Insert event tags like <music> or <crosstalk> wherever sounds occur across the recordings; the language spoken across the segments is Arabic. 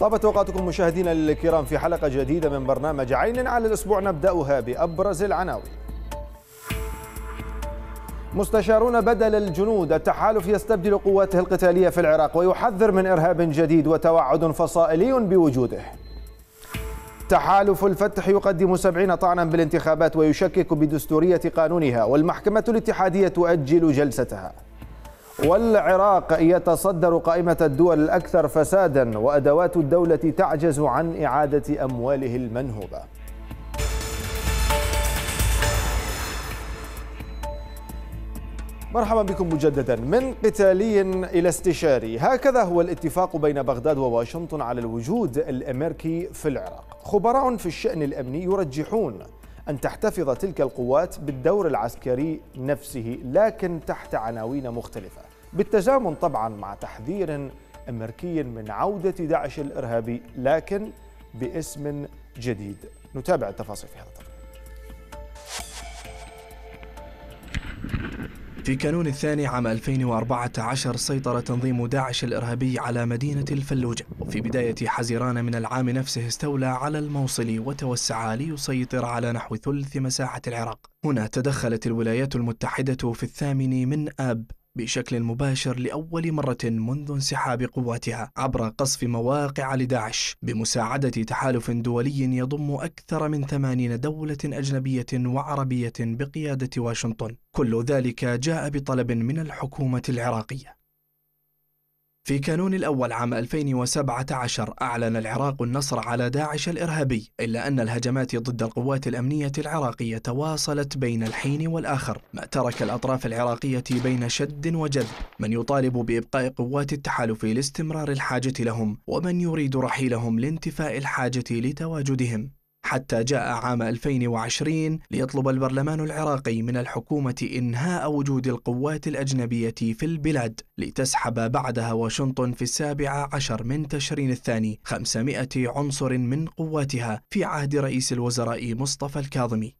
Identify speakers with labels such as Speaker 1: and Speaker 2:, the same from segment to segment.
Speaker 1: طابت اوقاتكم مشاهدينا الكرام في حلقه جديده من برنامج عين على الاسبوع نبداها بابرز العناوين. مستشارون بدل الجنود التحالف يستبدل قواته القتاليه في العراق ويحذر من ارهاب جديد وتوعد فصائلي بوجوده. تحالف الفتح يقدم سبعين طعنا بالانتخابات ويشكك بدستورية قانونها والمحكمة الاتحادية تؤجل جلستها والعراق يتصدر قائمة الدول الأكثر فسادا وأدوات الدولة تعجز عن إعادة أمواله المنهوبة مرحبا بكم مجددا من قتالي إلى استشاري هكذا هو الاتفاق بين بغداد وواشنطن على الوجود الأمريكي في العراق خبراء في الشأن الأمني يرجحون أن تحتفظ تلك القوات بالدور العسكري نفسه لكن تحت عناوين مختلفة بالتزامن طبعا مع تحذير أمريكي من عودة داعش الإرهابي
Speaker 2: لكن باسم جديد نتابع التفاصيل في هذا التقرير في كانون الثاني عام 2014 سيطر تنظيم داعش الإرهابي على مدينة الفلوجة وفي بداية حزيران من العام نفسه استولى على الموصل وتوسع ليسيطر على نحو ثلث مساحة العراق هنا تدخلت الولايات المتحدة في الثامن من آب بشكل مباشر لأول مرة منذ انسحاب قواتها عبر قصف مواقع لداعش بمساعدة تحالف دولي يضم أكثر من ثمانين دولة أجنبية وعربية بقيادة واشنطن كل ذلك جاء بطلب من الحكومة العراقية في كانون الأول عام 2017 أعلن العراق النصر على داعش الإرهابي إلا أن الهجمات ضد القوات الأمنية العراقية تواصلت بين الحين والآخر ما ترك الأطراف العراقية بين شد وجذب من يطالب بإبقاء قوات التحالف لاستمرار الحاجة لهم ومن يريد رحيلهم لانتفاء الحاجة لتواجدهم حتى جاء عام 2020 ليطلب البرلمان العراقي من الحكومة إنهاء وجود القوات الأجنبية في البلاد لتسحب بعدها واشنطن في السابع عشر من تشرين الثاني 500 عنصر من قواتها في عهد رئيس الوزراء مصطفى الكاظمي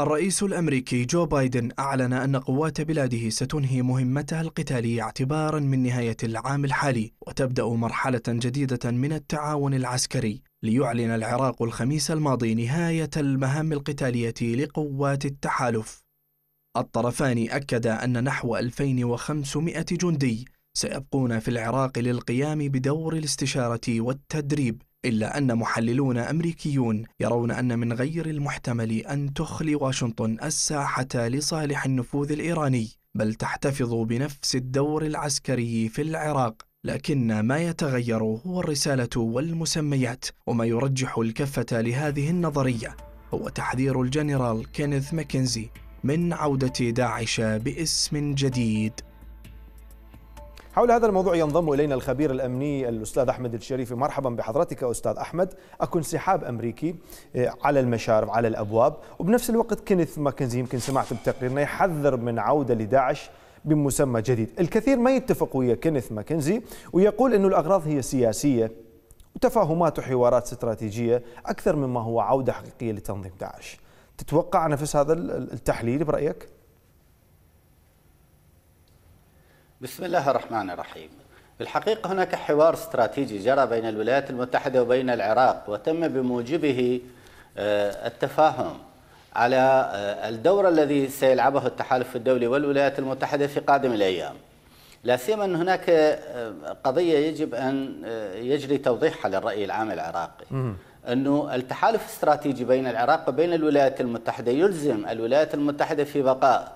Speaker 2: الرئيس الامريكي جو بايدن اعلن ان قوات بلاده ستنهي مهمتها القتاليه اعتبارا من نهايه العام الحالي وتبدا مرحله جديده من التعاون العسكري ليعلن العراق الخميس الماضي نهاية المهام القتالية لقوات التحالف الطرفان أكدا أن نحو 2500 جندي سيبقون في العراق للقيام بدور الاستشارة والتدريب إلا أن محللون أمريكيون يرون أن من غير المحتمل أن تخلي واشنطن الساحة لصالح النفوذ الإيراني بل تحتفظ بنفس الدور العسكري في العراق لكن ما يتغير هو الرسالة والمسميات وما يرجح الكفة لهذه النظرية هو تحذير الجنرال كينيث ماكنزي من عودة داعش باسم جديد
Speaker 1: حول هذا الموضوع ينضم الينا الخبير الامني الاستاذ احمد الشريفي مرحبا بحضرتك استاذ احمد اكو انسحاب امريكي آه، على المشارف على الابواب وبنفس الوقت كينيث ماكنزي يمكن سمعت بتقريرنا يحذر من عوده لداعش بمسمى جديد الكثير ما يتفق ويا كينيث ماكنزي ويقول أن الأغراض هي سياسية وتفاهمات وحوارات استراتيجية أكثر مما هو عودة حقيقية لتنظيم داعش تتوقع نفس هذا التحليل برأيك؟
Speaker 3: بسم الله الرحمن الرحيم بالحقيقة هناك حوار استراتيجي جرى بين الولايات المتحدة وبين العراق وتم بموجبه آه، التفاهم على آه، الدور الذي سيلعبه التحالف الدولي والولايات المتحدة في قادم الأيام لا سيما أن هناك آه، قضية يجب أن آه، يجري توضيحها للرأي العام العراقي أنه التحالف الاستراتيجي بين العراق وبين الولايات المتحدة يلزم الولايات المتحدة في بقاء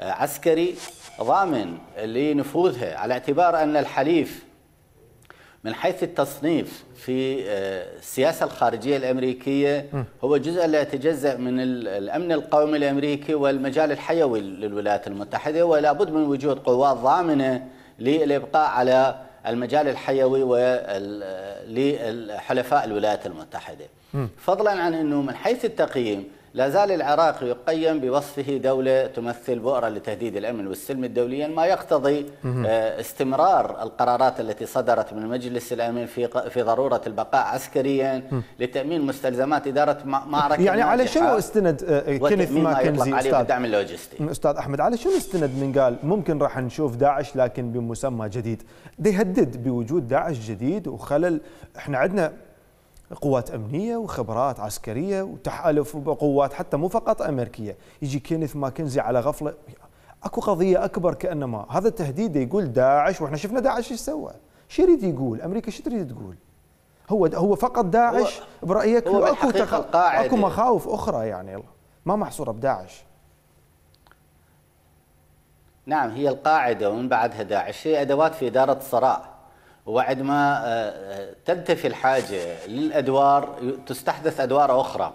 Speaker 3: عسكري ضامن لنفوذها على اعتبار أن الحليف من حيث التصنيف في آه، السياسة الخارجية الأمريكية هو جزء لا يتجزأ من الأمن القومي الأمريكي والمجال الحيوي للولايات المتحدة ولا بد من وجود قوات ضامنة للإبقاء على المجال الحيوي ولحلفاء آه، الولايات المتحدة فضلا عن أنه من حيث التقييم لا زال العراق يقيم بوصفه دولة تمثل بؤرة لتهديد الأمن والسلم الدوليا ما يقتضي آه، استمرار القرارات التي صدرت من مجلس الأمن في في ضرورة البقاء عسكريا لتأمين مستلزمات إدارة معركة يعني على شنو
Speaker 1: استند آه، كينيث ماكنزي ما أستاذ
Speaker 3: اللوجستي
Speaker 1: أستاذ أحمد على شنو استند من قال ممكن راح نشوف داعش لكن بمسمى جديد ده يهدد بوجود داعش جديد وخلل احنا عندنا قوات امنيه وخبرات عسكريه وتحالف بقوات حتى مو فقط امريكيه يجي كينيث ماكنزي على غفله اكو قضيه اكبر كانما هذا التهديد يقول داعش واحنا شفنا داعش ايش سوى شو يريد يقول امريكا شو تريد تقول هو هو فقط داعش هو برايك هو اكو تخ... اكو مخاوف اخرى يعني ما محصوره بداعش نعم هي
Speaker 3: القاعده ومن بعدها داعش هي ادوات في اداره الصراع وبعد ما آه، آه، تنتفي الحاجة للأدوار تستحدث أدوار أخرى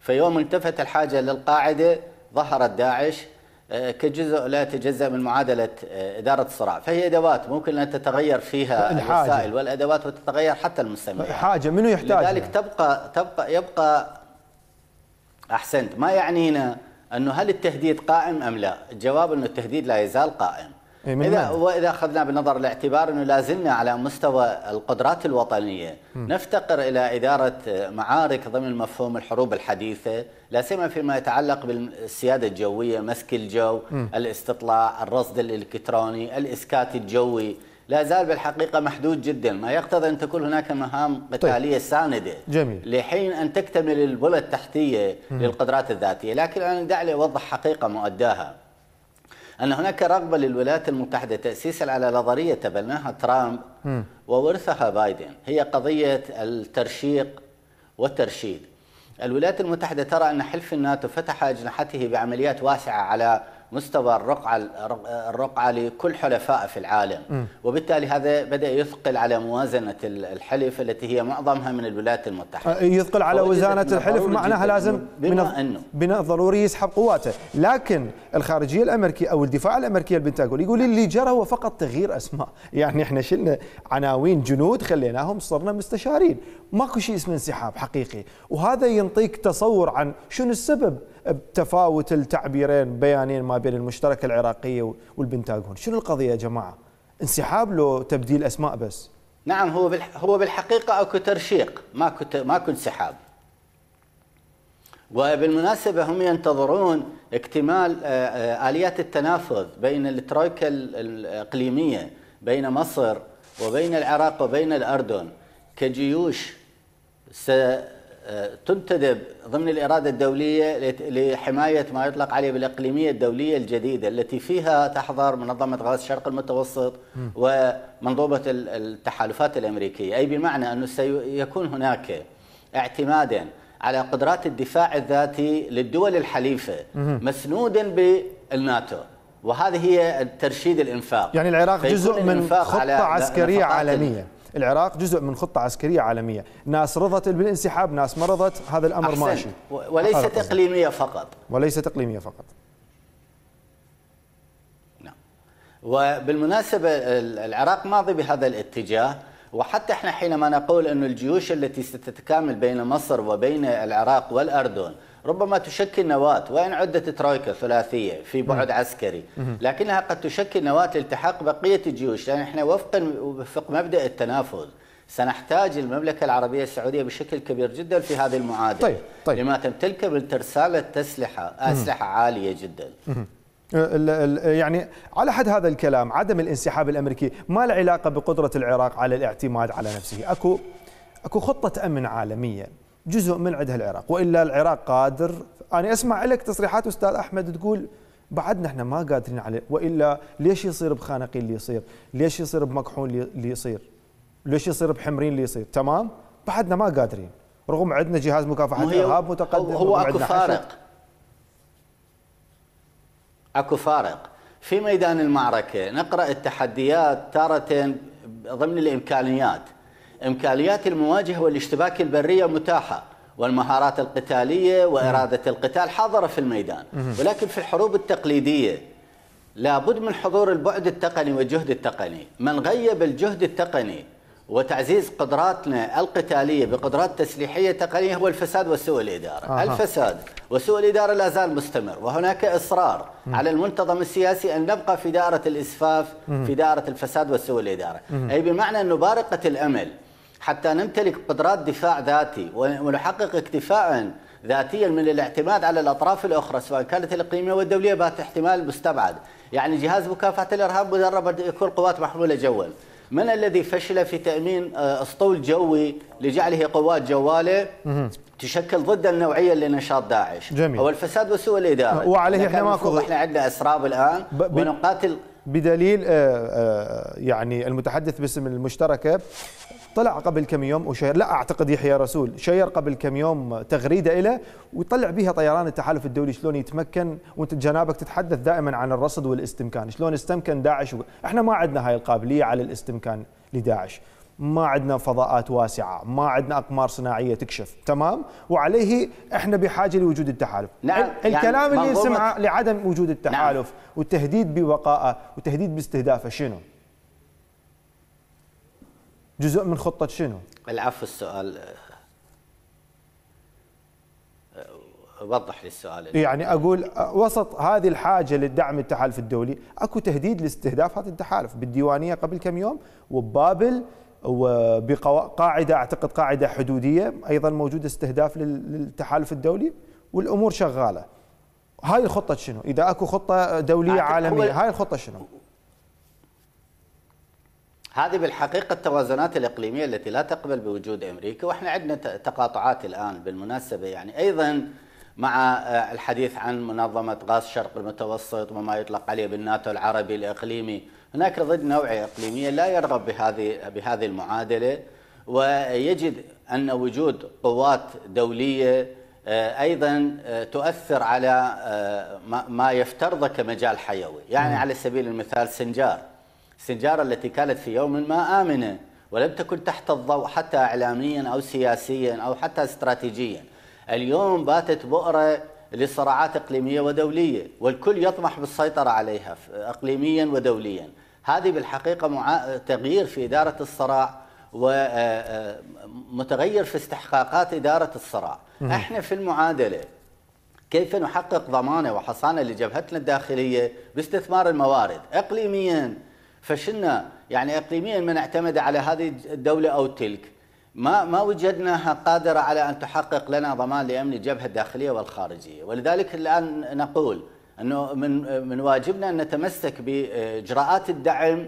Speaker 3: فيوم التفت الحاجة للقاعدة ظهرت داعش آه، كجزء لا يتجزأ من معادلة إدارة الصراع فهي أدوات ممكن أن تتغير فيها الوسائل والأدوات وتتغير حتى المستمعين
Speaker 1: حاجة منو يحتاج لذلك
Speaker 3: تبقى, تبقى يبقى أحسنت ما يعنينا أنه هل التهديد قائم أم لا الجواب أنه التهديد لا يزال قائم إيه، اذا واذا اخذنا بنظر الاعتبار انه لازلنا على مستوى القدرات الوطنيه م. نفتقر الى اداره معارك ضمن مفهوم الحروب الحديثه لا سيما فيما يتعلق بالسياده الجويه مسك الجو م. الاستطلاع الرصد الالكتروني الاسكات الجوي لا زال بالحقيقة محدود جدا ما يقتضي أن تكون هناك مهام طيب. قتالية طيب. ساندة جميل. لحين أن تكتمل البنى التحتية م. للقدرات الذاتية لكن أنا دعني أوضح حقيقة مؤداها أن هناك رغبة للولايات المتحدة تأسيس على نظرية تبناها ترامب وورثها بايدن هي قضية الترشيق والترشيد الولايات المتحدة ترى أن حلف الناتو فتح أجنحته بعمليات واسعة على مستوى الرقعة الرقعة لكل حلفاء في العالم وبالتالي هذا بدأ يثقل على موازنة الحلف التي هي معظمها من الولايات المتحدة يثقل على وزانة الحلف معناها لازم من أنه
Speaker 1: بناء ضروري يسحب قواته لكن الخارجية الأمريكية أو الدفاع الأمريكي البنتاغون يقول اللي جرى هو فقط تغيير أسماء يعني احنا شلنا عناوين جنود خليناهم صرنا مستشارين ماكو شيء اسمه انسحاب حقيقي وهذا ينطيك تصور عن شنو السبب بتفاوت التعبيرين بيانين ما بين المشتركه العراقيه والبنتاغون، شنو القضيه يا جماعه؟ انسحاب لو تبديل اسماء بس؟ نعم هو هو بالحقيقه اكو ترشيق ما ماكو انسحاب.
Speaker 3: وبالمناسبه هم ينتظرون اكتمال اليات التنافذ بين الترويكا الاقليميه بين مصر وبين العراق وبين الاردن كجيوش س تنتدب ضمن الإرادة الدولية لحماية ما يطلق عليه بالإقليمية الدولية الجديدة التي فيها تحضر منظمة غاز الشرق المتوسط ومنظومة التحالفات الأمريكية أي بمعنى أنه سيكون هناك اعتمادا على قدرات الدفاع الذاتي للدول الحليفة مسنودا بالناتو وهذه هي ترشيد الانفاق يعني العراق جزء من خطة عسكرية عالمية
Speaker 1: العراق جزء من خطة عسكرية عالمية ناس رضت بالانسحاب ناس مرضت هذا الأمر أحسن. ماشي وليست
Speaker 3: إقليمية فقط
Speaker 1: وليست إقليمية فقط
Speaker 3: نعم وبالمناسبة العراق ماضي بهذا الاتجاه وحتى احنا حينما نقول أن الجيوش التي ستتكامل بين مصر وبين العراق والأردن ربما تشكل نواة وإن عدت ترويكا ثلاثية في بعد عسكري لكنها قد تشكل نواة لالتحاق بقية الجيوش لأن يعني احنا وفقا وفق مبدأ التنافذ سنحتاج المملكة العربية السعودية بشكل كبير جدا في هذه المعادلة طيب طيب. لما تمتلكه من ترسالة أسلحة أسلحة عالية جدا
Speaker 1: أه، يعني على حد هذا الكلام عدم الانسحاب الامريكي ما له علاقه بقدره العراق على الاعتماد على نفسه اكو اكو خطه امن عالميه جزء من عندها العراق والا العراق قادر انا اسمع لك تصريحات استاذ احمد تقول بعدنا احنا ما قادرين عليه والا ليش يصير بخانقين اللي يصير؟ ليش يصير بمكحون اللي يصير؟ ليش يصير بحمرين اللي يصير؟ تمام؟ بعدنا ما قادرين رغم عندنا جهاز مكافحه الارهاب متقدم هو اكو فارق
Speaker 3: اكو فارق في ميدان المعركه نقرا التحديات تاره ضمن الامكانيات إمكانيات المواجهة والاشتباك البرية متاحة والمهارات القتالية وإرادة القتال حاضرة في الميدان ولكن في الحروب التقليدية لابد من حضور البعد التقني والجهد التقني من غيب الجهد التقني وتعزيز قدراتنا القتالية بقدرات تسليحية تقنية هو الفساد وسوء الإدارة آه. الفساد وسوء الإدارة لا زال مستمر وهناك إصرار م. على المنتظم السياسي أن نبقى في دائرة الإسفاف م. في دائرة الفساد وسوء الإدارة م. أي بمعنى أنه بارقة الأمل حتى نمتلك قدرات دفاع ذاتي ونحقق اكتفاء ذاتيا من الاعتماد على الاطراف الاخرى سواء كانت الاقليميه والدوليه بات احتمال مستبعد، يعني جهاز مكافحه الارهاب مدرب يكون قوات محموله جوا. من الذي فشل في تامين آه، اسطول جوي لجعله قوات جواله تشكل ضد النوعيه لنشاط داعش جميل. هو الفساد وسوء الاداره وعليه احنا ماكو احنا عندنا اسراب الان ب... ونقاتل
Speaker 1: بدليل آه، آه، يعني المتحدث باسم المشتركه طلع قبل كم يوم وشير لا اعتقد يحيى رسول شير قبل كم يوم تغريده له ويطلع بها طيران التحالف الدولي شلون يتمكن وانت جنابك تتحدث دائما عن الرصد والاستمكان شلون استمكن داعش و... احنا ما عندنا هاي القابليه على الاستمكان لداعش ما عندنا فضاءات واسعة ما عندنا أقمار صناعية تكشف تمام وعليه إحنا بحاجة لوجود التحالف نعم يعني الكلام يعني اللي يسمع لعدم وجود التحالف نعم. والتهديد ببقائه والتهديد باستهدافه شنو جزء من خطه شنو؟
Speaker 3: العفو السؤال آه، آه، وضح لي السؤال
Speaker 1: يعني اقول آه، وسط هذه الحاجه للدعم التحالف الدولي اكو تهديد لاستهداف هذا التحالف بالديوانيه قبل كم يوم وبابل وبقاعده اعتقد قاعده حدوديه ايضا موجود استهداف للتحالف الدولي والامور شغاله هاي الخطه شنو اذا اكو خطه دوليه عالميه هاي الخطه شنو
Speaker 3: هذه بالحقيقة التوازنات الإقليمية التي لا تقبل بوجود أمريكا وإحنا عندنا تقاطعات الآن بالمناسبة يعني أيضا مع آه، الحديث عن منظمة غاز شرق المتوسط وما يطلق عليه بالناتو العربي الإقليمي هناك ضد نوعية إقليمية لا يرغب بهذه بهذه المعادلة ويجد أن وجود قوات دولية آه، أيضا آه، تؤثر على ما يفترضه كمجال حيوي يعني على سبيل المثال سنجار السيجارة التي كانت في يوم ما آمنة ولم تكن تحت الضوء حتى إعلاميا أو سياسيا أو حتى استراتيجيا اليوم باتت بؤرة لصراعات إقليمية ودولية والكل يطمح بالسيطرة عليها إقليميا ودوليا هذه بالحقيقة مع... تغيير في إدارة الصراع ومتغير آه، آه، في استحقاقات إدارة الصراع احنا في المعادلة كيف نحقق ضمانة وحصانة لجبهتنا الداخلية باستثمار الموارد إقليميا فشلنا يعني اقليميا من اعتمد على هذه الدوله او تلك ما ما وجدناها قادره على ان تحقق لنا ضمان لامن الجبهه الداخليه والخارجيه، ولذلك الان نقول انه من من واجبنا ان نتمسك باجراءات الدعم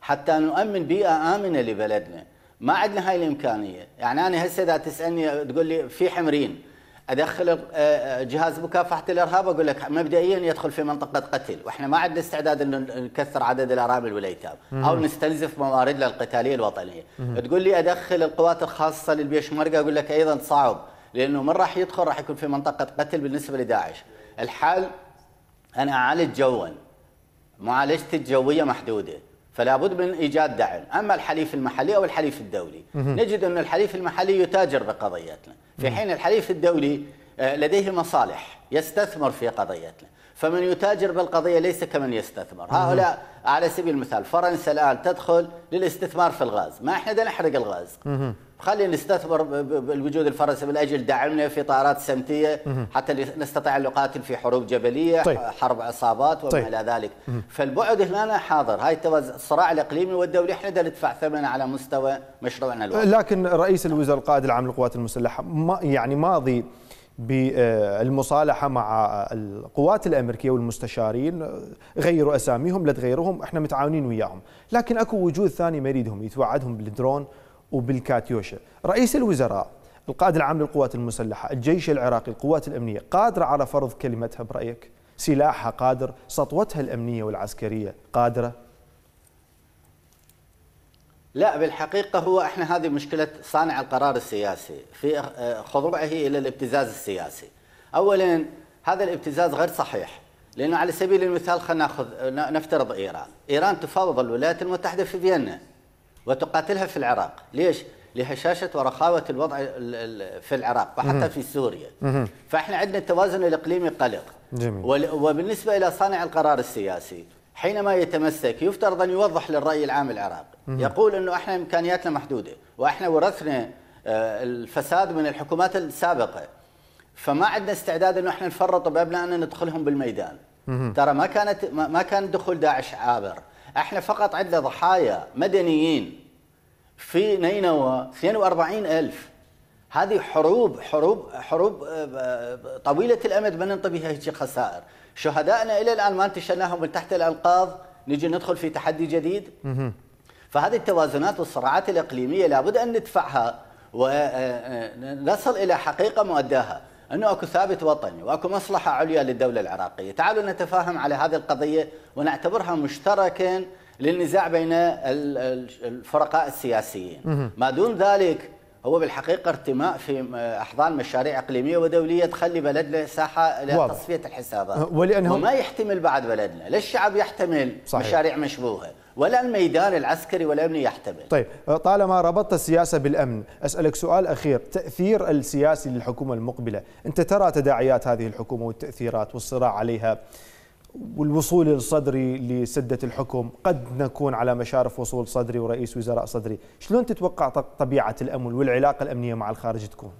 Speaker 3: حتى نؤمن بيئه امنه لبلدنا، ما عندنا هاي الامكانيه، يعني انا هسه اذا تسالني تقول لي في حمرين ادخل آه، آه، جهاز مكافحه الارهاب اقول لك مبدئيا يدخل في منطقه قتل واحنا ما عندنا استعداد انه نكثر عدد الارامل والايتام او نستنزف مواردنا القتاليه الوطنيه تقول لي ادخل القوات الخاصه للبيشمركه اقول لك ايضا صعب لانه من راح يدخل راح يكون في منطقه قتل بالنسبه لداعش الحال انا اعالج جوا معالجتي الجويه محدوده فلا بد من ايجاد دعم اما الحليف المحلي او الحليف الدولي نجد ان الحليف المحلي يتاجر بقضيتنا في حين الحليف الدولي آه، لديه مصالح يستثمر في قضيتنا فمن يتاجر بالقضيه ليس كمن يستثمر هؤلاء على سبيل المثال فرنسا الان تدخل للاستثمار في الغاز ما احنا نحرق الغاز خلينا نستثمر بالوجود الفرنسي من اجل دعمنا في طائرات سمتيه حتى نستطيع ان نقاتل في حروب جبليه طيب. حرب عصابات وما طيب. الى ذلك فالبعد هنا حاضر هاي الصراع الاقليمي والدولي احنا بدنا ندفع ثمنه على مستوى مشروعنا الوطني أه،
Speaker 1: لكن رئيس الوزراء القائد العام للقوات المسلحه ما يعني ماضي بالمصالحة أه، مع القوات الأمريكية والمستشارين أه، غيروا أساميهم لا تغيرهم احنا متعاونين وياهم لكن أكو وجود ثاني ما يريدهم يتوعدهم بالدرون وبالكاتيوشا رئيس الوزراء القائد العام للقوات المسلحة الجيش العراقي القوات الأمنية قادرة على فرض كلمتها برأيك سلاحها قادر سطوتها الأمنية والعسكرية قادرة
Speaker 3: لا بالحقيقة هو احنا هذه مشكلة صانع القرار السياسي في آه، خضوعه إلى الابتزاز السياسي أولا هذا الابتزاز غير صحيح لأنه على سبيل المثال خلينا ناخذ نفترض إيران إيران تفاوض الولايات المتحدة في فيينا وتقاتلها في العراق ليش؟ لهشاشة ورخاوة الوضع في العراق وحتى في سوريا فإحنا عندنا التوازن الإقليمي قلق جميل. وبالنسبة إلى صانع القرار السياسي حينما يتمسك يفترض أن يوضح للرأي العام العراقي يقول أنه إحنا إمكانياتنا محدودة وإحنا ورثنا آه، الفساد من الحكومات السابقة فما عندنا استعداد أنه إحنا نفرط بأبنائنا ندخلهم بالميدان ترى ما كانت ما كان دخول داعش عابر احنا فقط عندنا ضحايا مدنيين في نينوى 42 ألف هذه حروب حروب حروب آه، آه، طويلة الأمد ما ننطي بها هيك خسائر شهدائنا إلى الآن ما انتشلناهم من تحت الأنقاض نجي ندخل في تحدي جديد فهذه التوازنات والصراعات الإقليمية لابد أن ندفعها ونصل آه، إلى حقيقة مؤداها انه اكو ثابت وطني واكو مصلحه عليا للدوله العراقيه، تعالوا نتفاهم على هذه القضيه ونعتبرها مشتركا للنزاع بين الفرقاء السياسيين. ما دون ذلك هو بالحقيقه ارتماء في احضان مشاريع اقليميه ودوليه تخلي بلدنا ساحه لتصفيه الحسابات. ولانه وما يحتمل بعد بلدنا، ليش الشعب يحتمل صحيح. مشاريع مشبوهه؟ ولا الميدان العسكري والأمني يحتمل
Speaker 1: طيب آه، طالما ربطت السياسة بالأمن أسألك سؤال أخير تأثير السياسي للحكومة المقبلة أنت ترى تداعيات هذه الحكومة والتأثيرات والصراع عليها والوصول الصدري لسدة الحكم قد نكون على مشارف وصول صدري ورئيس وزراء صدري شلون تتوقع طبيعة الأمن والعلاقة الأمنية مع الخارج تكون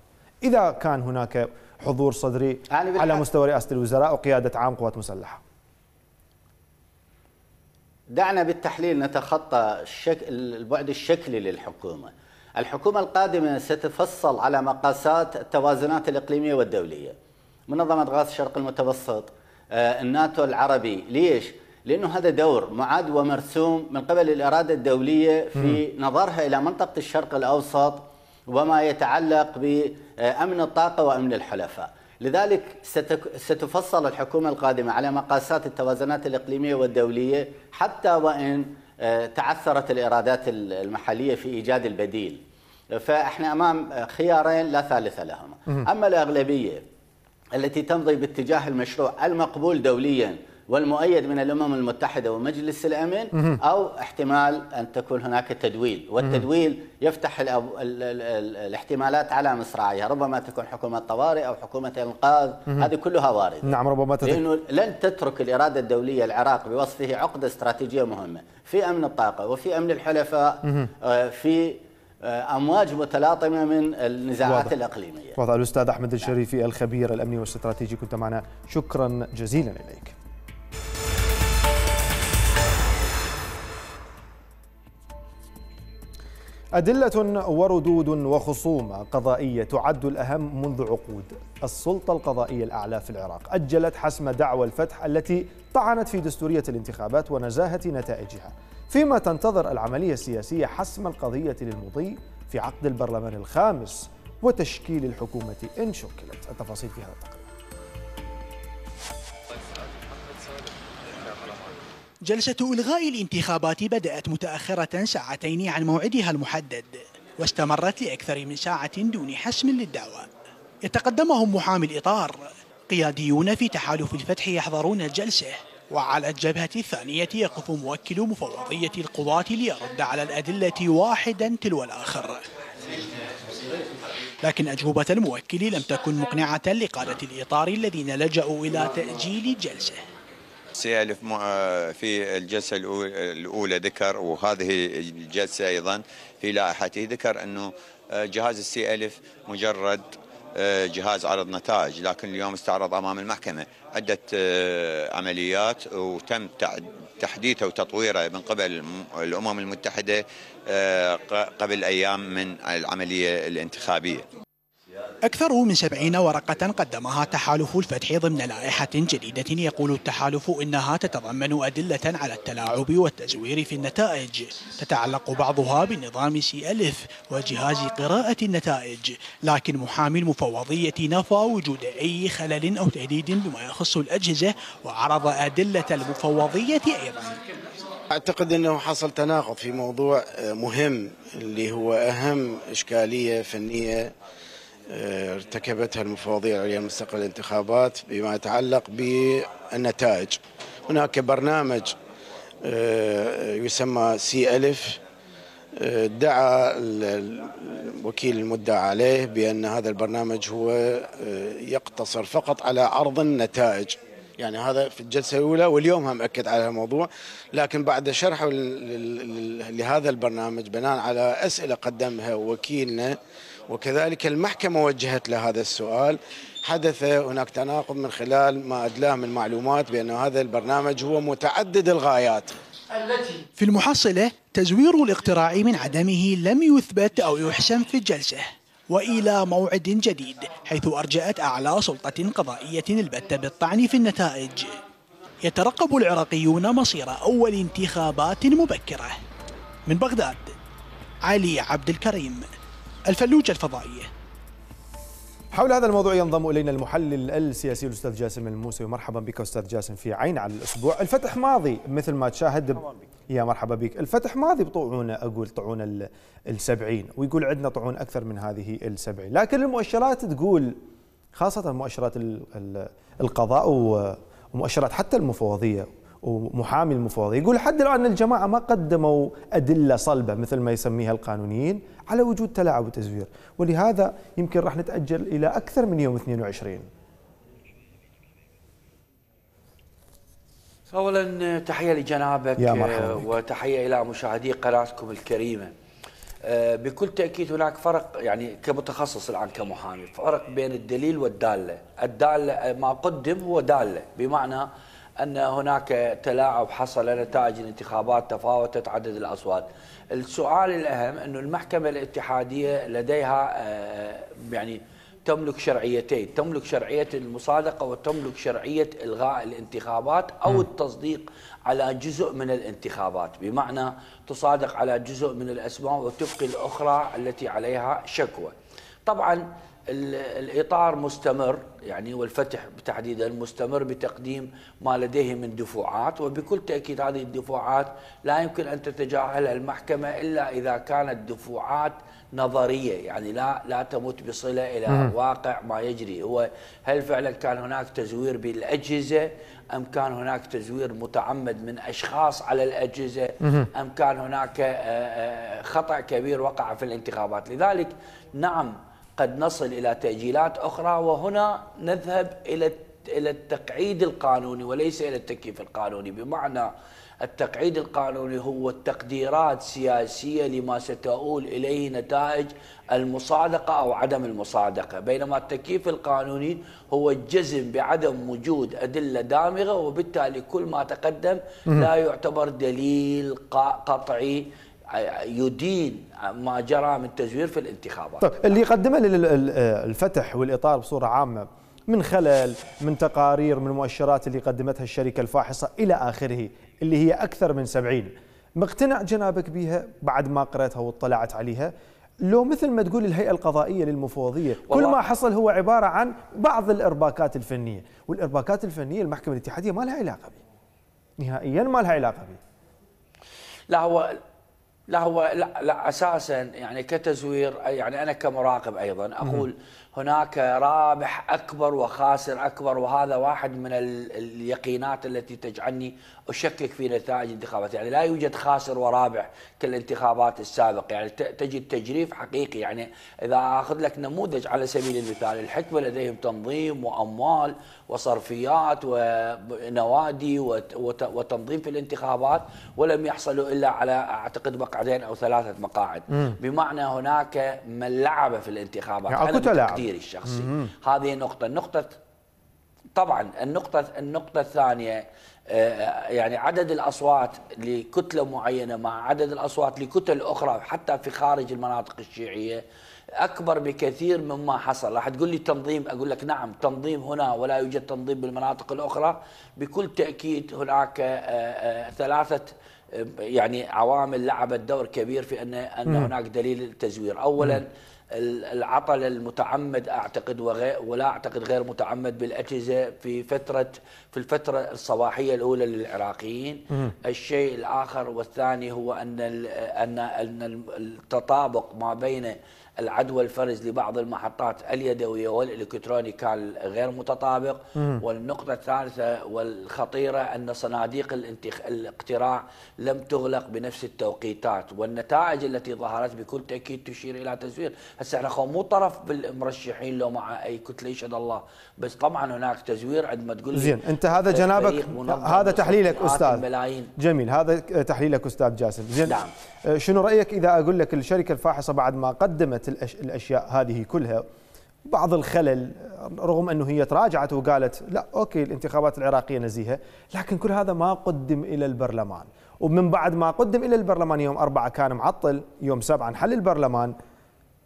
Speaker 1: إذا كان هناك حضور صدري على مستوى رئاسة الوزراء وقيادة عام قوات مسلحة
Speaker 3: دعنا بالتحليل نتخطى الشكل البعد الشكلي للحكومة الحكومة القادمة ستفصل على مقاسات التوازنات الإقليمية والدولية منظمة غاز الشرق المتوسط آه، الناتو العربي ليش؟ لأنه هذا دور معاد ومرسوم من قبل الإرادة الدولية في نظرها إلى منطقة الشرق الأوسط وما يتعلق بأمن الطاقة وأمن الحلفاء لذلك ستفصل الحكومة القادمة على مقاسات التوازنات الإقليمية والدولية حتى وإن آه، تعثرت الإيرادات المحلية في إيجاد البديل فإحنا أمام خيارين لا ثالث لهما أما الأغلبية التي تمضي باتجاه المشروع المقبول دوليا والمؤيد من الأمم المتحدة ومجلس الأمن أو احتمال أن تكون هناك تدويل والتدويل يفتح الاحتمالات على مصراعيها ربما تكون حكومة طوارئ أو حكومة إنقاذ هذه كلها واردة
Speaker 1: نعم ربما لأنه
Speaker 3: لن تترك الإرادة الدولية العراق بوصفه عقدة استراتيجية مهمة في أمن الطاقة وفي أمن الحلفاء آه، في آه، امواج متلاطمه من النزاعات واضح. الاقليميه.
Speaker 1: واضح الاستاذ احمد الشريفي الخبير الامني والاستراتيجي كنت معنا شكرا جزيلا اليك. أدلة وردود وخصوم قضائية تعد الأهم منذ عقود السلطة القضائية الأعلى في العراق أجلت حسم دعوى الفتح التي طعنت في دستورية الانتخابات ونزاهة نتائجها فيما تنتظر العملية السياسية حسم القضية للمضي في عقد البرلمان الخامس وتشكيل الحكومة إن شكلت التفاصيل في هذا التقرير جلسة إلغاء
Speaker 4: الانتخابات بدأت متأخرة ساعتين عن موعدها المحدد واستمرت لأكثر من ساعة دون حسم للدعوة يتقدمهم محامي الإطار قياديون في تحالف الفتح يحضرون الجلسة وعلى الجبهة الثانية يقف موكل مفوضية القضاة ليرد على الأدلة واحدا تلو الآخر لكن أجوبة الموكل لم تكن مقنعة لقادة الإطار الذين لجأوا إلى تأجيل الجلسة
Speaker 1: سيالف آه، في الجلسة الأولى ذكر وهذه الجلسة أيضا في لائحته ذكر أنه آه، جهاز السي ألف مجرد آه، جهاز عرض نتائج لكن اليوم استعرض أمام المحكمة عدة عمليات وتم تحديثه وتطويره من قبل الأمم المتحدة قبل أيام من العملية الانتخابية
Speaker 4: أكثر من سبعين ورقة قدمها تحالف الفتح ضمن لائحة جديدة يقول التحالف إنها تتضمن أدلة على التلاعب والتزوير في النتائج تتعلق بعضها بنظام سي ألف وجهاز قراءة النتائج لكن محامي المفوضية نفى وجود أي خلل أو تهديد بما يخص الأجهزة وعرض أدلة المفوضية أيضا
Speaker 3: أعتقد أنه حصل تناقض في موضوع مهم اللي هو أهم إشكالية فنية آه، ارتكبتها المفوضية العليا المستقلة للانتخابات بما يتعلق بالنتائج هناك برنامج آه، يسمى سي ألف ادعى آه، الوكيل المدعى عليه بأن هذا البرنامج هو يقتصر فقط على عرض النتائج يعني هذا في الجلسة الأولى واليوم هم أكد على الموضوع لكن بعد شرحه لهذا البرنامج بناء على أسئلة قدمها وكيلنا وكذلك المحكمة وجهت له هذا السؤال حدث هناك تناقض من خلال ما أدلاه من معلومات بأن هذا البرنامج هو متعدد الغايات
Speaker 4: في المحصلة تزوير الاقتراع من عدمه لم يثبت أو يحسم في الجلسة وإلى موعد جديد حيث أرجأت أعلى سلطة قضائية البتة بالطعن في النتائج يترقب العراقيون مصير أول انتخابات مبكرة من بغداد علي عبد الكريم الفلوجة
Speaker 1: الفضائية حول هذا الموضوع ينضم الينا المحلل السياسي الاستاذ جاسم الموسوي مرحبا بك استاذ جاسم في عين على الاسبوع الفتح ماضي مثل ما تشاهد ب... يا مرحبا بك الفتح ماضي بطعون اقول طعون ال70 ويقول عندنا طعون اكثر من هذه ال70 لكن المؤشرات تقول خاصه مؤشرات القضاء ومؤشرات حتى المفوضيه ومحامي المفوضى يقول لحد الآن الجماعة ما قدموا أدلة صلبة مثل ما يسميها القانونيين على وجود تلاعب وتزوير ولهذا يمكن راح نتأجل إلى أكثر من يوم 22
Speaker 5: اولا تحيه لجنابك يا مرحبا آه، وتحيه الى مشاهدي قناتكم الكريمه آه، بكل تاكيد هناك فرق يعني كمتخصص الان كمحامي فرق بين الدليل والداله الداله ما قدم هو داله بمعنى أن هناك تلاعب حصل نتائج الانتخابات تفاوتت عدد الأصوات السؤال الأهم انه المحكمة الاتحادية لديها آه، آه، يعني تملك شرعيتين تملك شرعية المصادقة وتملك شرعية إلغاء الانتخابات أو التصديق على جزء من الانتخابات بمعنى تصادق على جزء من الأسماء وتبقي الأخرى التي عليها شكوى طبعا الاطار مستمر يعني والفتح تحديدا مستمر بتقديم ما لديه من دفوعات وبكل تاكيد هذه الدفوعات لا يمكن ان تتجاهلها المحكمه الا اذا كانت دفوعات نظريه يعني لا لا تمت بصله الى واقع ما يجري هو هل فعلا كان هناك تزوير بالاجهزه ام كان هناك تزوير متعمد من اشخاص على الاجهزه ام كان هناك آه، آه، خطا كبير وقع في الانتخابات لذلك نعم قد نصل إلى تأجيلات أخرى وهنا نذهب إلى إلى التقعيد القانوني وليس إلى التكييف القانوني بمعنى التقعيد القانوني هو التقديرات سياسية لما ستؤول إليه نتائج المصادقة أو عدم المصادقة بينما التكييف القانوني هو الجزم بعدم وجود أدلة دامغة وبالتالي كل ما تقدم لا يعتبر دليل قطعي يدين ما جرى من تزوير في الانتخابات طيب
Speaker 1: اللي قدمه الفتح والاطار بصوره عامه من خلل من تقارير من مؤشرات اللي قدمتها الشركه الفاحصه الى اخره اللي هي اكثر من 70 مقتنع جنابك بها بعد ما قراتها واطلعت عليها لو مثل ما تقول الهيئه القضائيه للمفوضيه كل ما حصل هو عباره عن بعض الارباكات الفنيه والارباكات الفنيه المحكمه الاتحاديه ما لها علاقه به نهائيا ما لها علاقه به
Speaker 5: لا هو لا هو لا لا اساسا يعني كتزوير يعني انا كمراقب ايضا اقول هناك رابح اكبر وخاسر اكبر وهذا واحد من اليقينات التي تجعلني أشكك في نتائج الانتخابات يعني لا يوجد خاسر ورابح كالانتخابات السابقة يعني تجد تجريف حقيقي يعني إذا أخذ لك نموذج على سبيل المثال الحكمة لديهم تنظيم وأموال وصرفيات ونوادي وتنظيم في الانتخابات ولم يحصلوا إلا على أعتقد مقعدين أو ثلاثة مقاعد مم. بمعنى هناك من لعب في الانتخابات يعني أنا بتقديري الشخصي مم. هذه نقطة النقطة طبعا النقطة النقطة الثانية آه، يعني عدد الاصوات لكتله معينه مع عدد الاصوات لكتل اخرى حتى في خارج المناطق الشيعيه اكبر بكثير مما حصل راح تقول لي تنظيم اقول لك نعم تنظيم هنا ولا يوجد تنظيم بالمناطق الاخرى بكل تاكيد هناك آه، آه، ثلاثه يعني عوامل لعبت دور كبير في ان ان هناك دليل التزوير اولا العطل المتعمد اعتقد ولا اعتقد غير متعمد بالاجهزه في فتره في الفترة الصباحية الأولى للعراقيين الشيء الآخر والثاني هو أن أن أن التطابق ما بين العدوى الفرز لبعض المحطات اليدوية والإلكتروني كان غير متطابق والنقطة الثالثة والخطيرة أن صناديق الاقتراع لم تغلق بنفس التوقيتات والنتائج التي ظهرت بكل تأكيد تشير إلى تزوير هسه احنا مو طرف بالمرشحين لو مع أي كتلة يشهد الله بس طبعا هناك تزوير عندما
Speaker 1: تقول زين أنت هذا جنابك هذا تحليلك استاذ ملايين. جميل هذا تحليلك استاذ جاسم زين نعم. أه، شنو رايك اذا اقول لك الشركه الفاحصه بعد ما قدمت الاشياء هذه كلها بعض الخلل رغم انه هي تراجعت وقالت لا اوكي الانتخابات العراقيه نزيهه لكن كل هذا ما قدم الى البرلمان ومن بعد ما قدم الى البرلمان يوم أربعة كان معطل يوم سبعة انحل البرلمان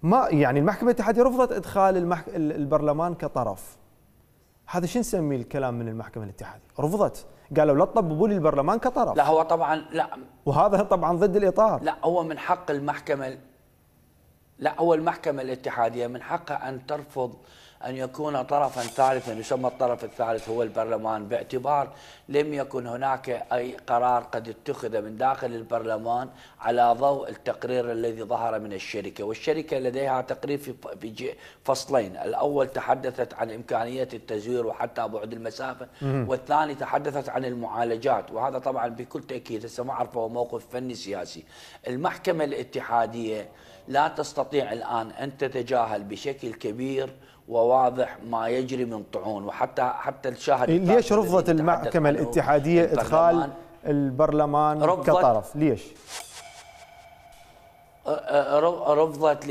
Speaker 1: ما يعني المحكمه الاتحاديه رفضت ادخال المحك... البرلمان كطرف هذا شو نسمي الكلام من المحكمه الاتحاديه؟ رفضت قالوا لا تطببوا لي البرلمان كطرف لا
Speaker 5: هو طبعا لا
Speaker 1: وهذا طبعا ضد الاطار لا
Speaker 5: هو من حق المحكمه لا هو المحكمه الاتحاديه من حقها ان ترفض أن يكون طرفا ثالثا يسمى الطرف الثالث هو البرلمان باعتبار لم يكن هناك أي قرار قد اتخذ من داخل البرلمان على ضوء التقرير الذي ظهر من الشركة والشركة لديها تقرير في فصلين الأول تحدثت عن إمكانية التزوير وحتى بعد المسافة والثاني تحدثت عن المعالجات وهذا طبعا بكل تأكيد هسه ما أعرف هو موقف فني سياسي المحكمة الاتحادية لا تستطيع الآن أن تتجاهل بشكل كبير وواضح ما يجري من طعون وحتى حتى الشاهد إيه، ليش رفضت
Speaker 1: المحكمة الاتحادية إدخال البرلمان كطرف ليش؟
Speaker 5: رفضت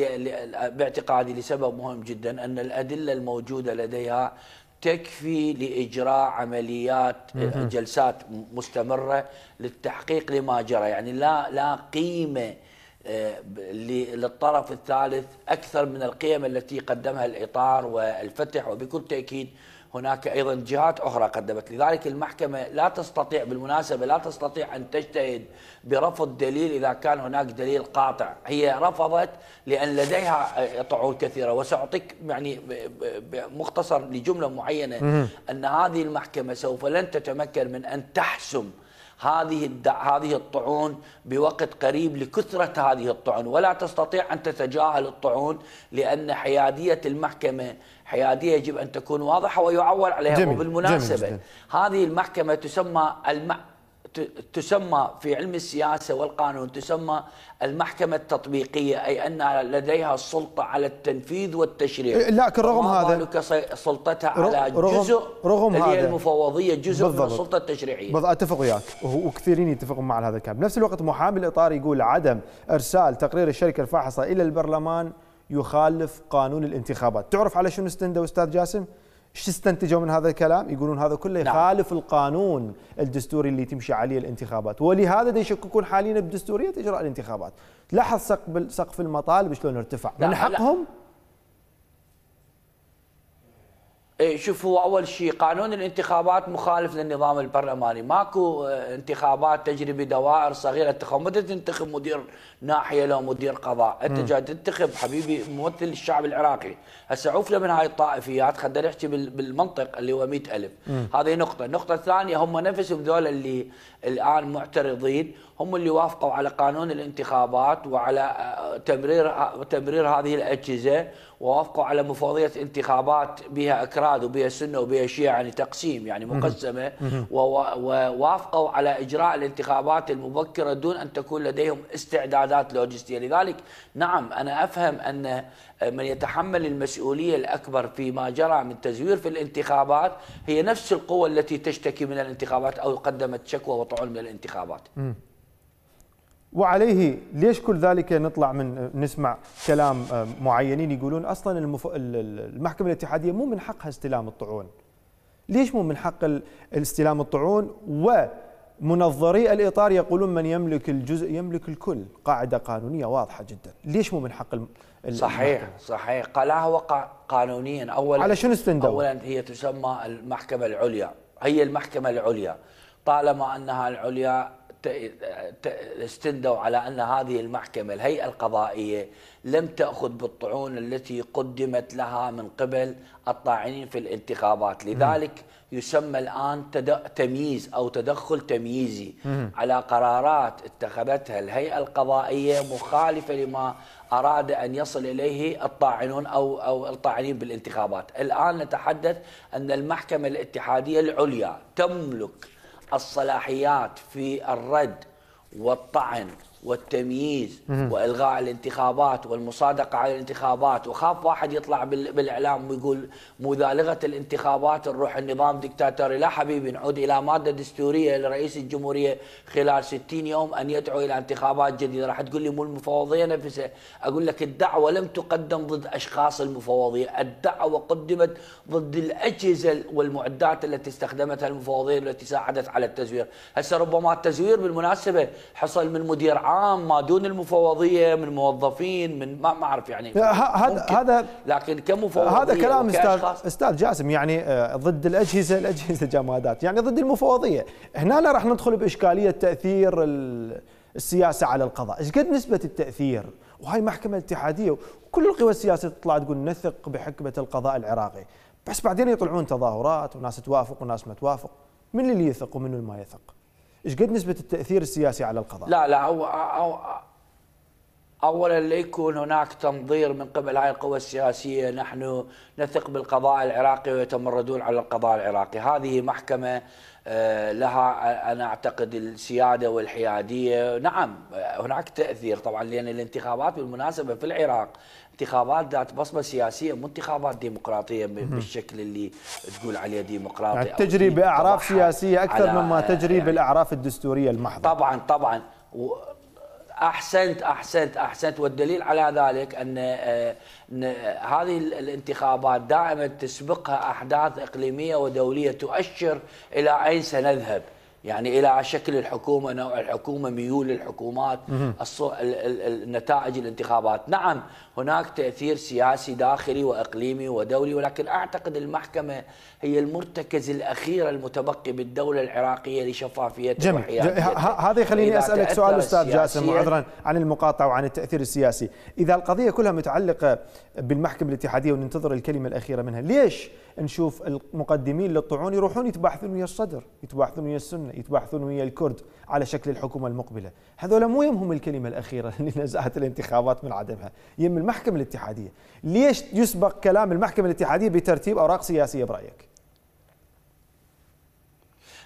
Speaker 5: باعتقادي لسبب مهم جدا أن الأدلة الموجودة لديها تكفي لاجراء عمليات جلسات مستمره للتحقيق لما جرى يعني لا لا قيمه للطرف الثالث أكثر من القيم التي قدمها الإطار والفتح وبكل تأكيد هناك أيضا جهات أخرى قدمت لذلك المحكمة لا تستطيع بالمناسبة لا تستطيع أن تجتهد برفض دليل إذا كان هناك دليل قاطع هي رفضت لأن لديها طعون كثيرة وسأعطيك يعني مختصر لجملة معينة أن هذه المحكمة سوف لن تتمكن من أن تحسم هذه هذه الطعون بوقت قريب لكثرة هذه الطعون ولا تستطيع أن تتجاهل الطعون لأن حيادية المحكمة حيادية يجب أن تكون واضحة ويعول عليها جميل وبالمناسبة جميل هذه المحكمة تسمى الم... تسمى في علم السياسة والقانون تسمى المحكمة التطبيقية أي أن لديها السلطة على التنفيذ والتشريع إيه، لكن رغم هذا بالك سلطتها على رغم جزء
Speaker 2: رغم اللي هي
Speaker 5: المفوضية جزء بالضبط. من السلطة التشريعية بالضبط
Speaker 1: أتفق وياك وكثيرين يتفقون مع هذا الكلام بنفس الوقت محامي الإطار يقول عدم إرسال تقرير الشركة الفاحصة إلى البرلمان يخالف قانون الانتخابات تعرف على شنو استندوا أستاذ جاسم؟ شو استنتجوا من هذا الكلام؟ يقولون هذا كله نعم. يخالف نعم. القانون الدستوري اللي تمشي عليه الانتخابات، ولهذا يشككون حاليا بدستوريه اجراء الانتخابات. لاحظ سقف سقف المطالب شلون ارتفع، من حقهم
Speaker 5: إيه، شوف هو اول شيء قانون الانتخابات مخالف للنظام البرلماني، ماكو إيه، انتخابات تجري بدوائر صغيره تخم ما تنتخب مدير ناحيه لو مدير قضاء، انت جاي تنتخب حبيبي ممثل الشعب العراقي، هسه عفله من هاي الطائفيات خلينا نحكي بالمنطق اللي هو 100000 هذه نقطه، النقطه الثانيه هم نفسهم ذول اللي الان معترضين هم اللي وافقوا على قانون الانتخابات وعلى آه، تمرير آه، تمرير هذه الاجهزه ووافقوا على مفوضيه انتخابات بها اكراد وبها سنه وبها شيعه يعني تقسيم يعني مقسمه ووافقوا على اجراء الانتخابات المبكره دون ان تكون لديهم استعدادات لوجستيه لذلك نعم انا افهم ان آه، من يتحمل المسؤوليه الاكبر فيما جرى من تزوير في الانتخابات هي نفس القوى التي تشتكي من الانتخابات او قدمت شكوى وطعون من الانتخابات
Speaker 1: وعليه ليش كل ذلك نطلع من نسمع كلام آه، معينين يقولون اصلا المف... المحكمه الاتحاديه مو من حقها استلام الطعون ليش مو من حق استلام الطعون ومنظري الاطار يقولون من يملك الجزء يملك الكل قاعده قانونيه واضحه جدا ليش مو من حق الم... صحيح المحكمة.
Speaker 5: صحيح قالها وقع قانونيا اولا على شنو استندوا اولا هي تسمى المحكمه العليا هي المحكمه العليا طالما انها العليا استندوا على أن هذه المحكمة الهيئة القضائية لم تأخذ بالطعون التي قدمت لها من قبل الطاعنين في الانتخابات لذلك يسمى الآن تمييز أو تدخل تمييزي على قرارات اتخذتها الهيئة القضائية مخالفة لما أراد أن يصل إليه الطاعنون أو, أو الطاعنين بالانتخابات الآن نتحدث أن المحكمة الاتحادية العليا تملك الصلاحيات في الرد والطعن والتمييز والغاء الانتخابات والمصادقه على الانتخابات وخاف واحد يطلع بالاعلام ويقول مبالغه الانتخابات نروح النظام دكتاتوري لا حبيبي نعود الى ماده دستوريه لرئيس الجمهوريه خلال 60 يوم ان يدعو الى انتخابات جديده راح تقول لي مو المفوضيه نفسها اقول لك الدعوه لم تقدم ضد اشخاص المفوضيه الدعوه قدمت ضد الاجهزه والمعدات التي استخدمتها المفوضيه والتي ساعدت على التزوير هسه ربما التزوير بالمناسبه حصل من مدير عامه دون المفوضيه من موظفين من ما اعرف يعني هذا هذا لكن كمفوضيه هذا كلام استاذ
Speaker 1: استاذ جاسم يعني آه، ضد الاجهزه الاجهزه جمادات يعني ضد المفوضيه هنا راح ندخل باشكاليه تاثير السياسه على القضاء ايش قد نسبه التاثير وهي محكمه اتحاديه وكل القوى السياسيه تطلع تقول نثق بحكمه القضاء العراقي بس بعدين يطلعون تظاهرات وناس توافق وناس ما توافق من اللي يثق ومن اللي ما يثق ايش قد نسبه التاثير السياسي على القضاء
Speaker 5: لا لا هو أو اولا ليكون هناك تنظير من قبل هاي القوى السياسيه نحن نثق بالقضاء العراقي ويتمردون على القضاء العراقي، هذه محكمه آه، لها آه، انا اعتقد السياده والحياديه، نعم آه، هناك تاثير طبعا لان الانتخابات بالمناسبه في العراق انتخابات ذات بصمه سياسيه مو انتخابات ديمقراطيه بالشكل اللي تقول عليه ديمقراطي يعني تجري
Speaker 1: باعراف سياسيه اكثر مما تجري يعني بالاعراف الدستوريه المحضه
Speaker 5: طبعا طبعا احسنت احسنت احسنت والدليل على ذلك ان آه، هذه الانتخابات دائما تسبقها احداث اقليميه ودوليه تؤشر الى اين سنذهب يعني الى شكل الحكومه نوع الحكومه ميول الحكومات الصو... ال... ال... النتائج الانتخابات نعم هناك تاثير سياسي داخلي واقليمي ودولي ولكن اعتقد المحكمه هي المرتكز الاخير المتبقي بالدوله العراقيه لشفافيتها جميل هذا يخليني اسالك سؤال استاذ جاسم عذرا
Speaker 1: عن المقاطعه وعن التاثير السياسي، اذا القضيه كلها متعلقه بالمحكمه الاتحاديه وننتظر الكلمه الاخيره منها، ليش نشوف المقدمين للطعون يروحون يتباحثون ويا الصدر، يتباحثون ويا السنه، يتباحثون ويا الكرد على شكل الحكومه المقبله، هذول مو يهمهم الكلمه الاخيره <laughs> لنزاهه الانتخابات من عدمها، يم المحكمه الاتحاديه، ليش يسبق كلام المحكمه الاتحاديه بترتيب اوراق سياسيه برايك؟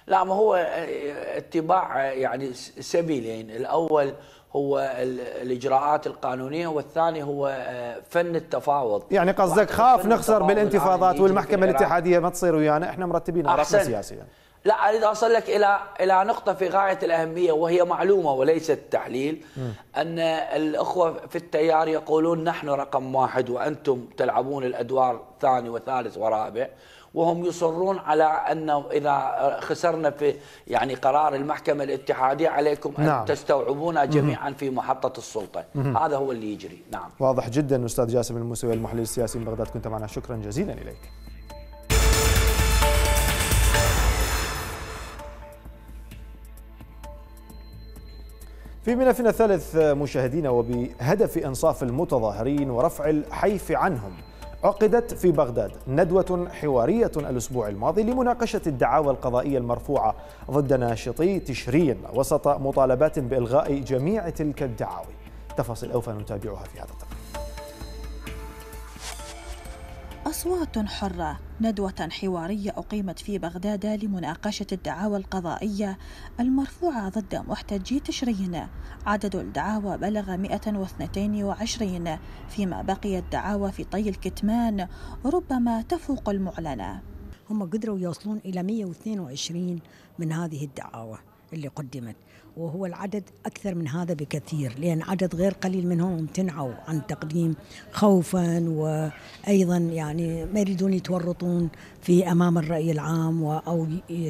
Speaker 5: لا ما هو آه، اتباع آه، يعني سبيلين يعني الاول هو الاجراءات القانونيه والثاني هو آه، فن التفاوض يعني قصدك خاف نخسر بالانتفاضات والمحكمه الاتحاديه
Speaker 1: ما تصير ويانا احنا مرتبين رقم سياسيا
Speaker 5: لا اريد اوصل لك الى الى نقطه في غايه الاهميه وهي معلومه وليست تحليل م. ان الاخوه في التيار يقولون نحن رقم واحد وانتم تلعبون الادوار الثاني وثالث ورابع وهم يصرون على أنه إذا خسرنا في يعني قرار المحكمة الاتحادية عليكم أن نعم. تستوعبونا جميعا في محطة السلطة مم. هذا هو اللي يجري نعم
Speaker 1: واضح جدا أستاذ جاسم الموسوي المحلل السياسي من بغداد كنت معنا شكرا جزيلا إليك في ملفنا الثالث مشاهدينا وبهدف انصاف المتظاهرين ورفع الحيف عنهم عقدت في بغداد ندوة حوارية الأسبوع الماضي لمناقشة الدعاوى القضائية المرفوعة ضد ناشطي تشرين وسط مطالبات بإلغاء جميع تلك الدعاوي تفاصيل أوفى نتابعها في هذا التقرير
Speaker 6: أصوات حرة ندوة حوارية أقيمت في بغداد لمناقشة الدعاوى القضائية المرفوعة ضد محتجي تشرين عدد الدعاوى بلغ 122 فيما بقي الدعاوى في طي الكتمان ربما تفوق المعلنة هم قدروا يوصلون إلى 122 من هذه الدعاوى اللي قدمت وهو العدد أكثر من هذا بكثير لأن عدد غير قليل منهم امتنعوا عن التقديم خوفا وأيضا يعني ما يريدون يتورطون في أمام الرأي العام أو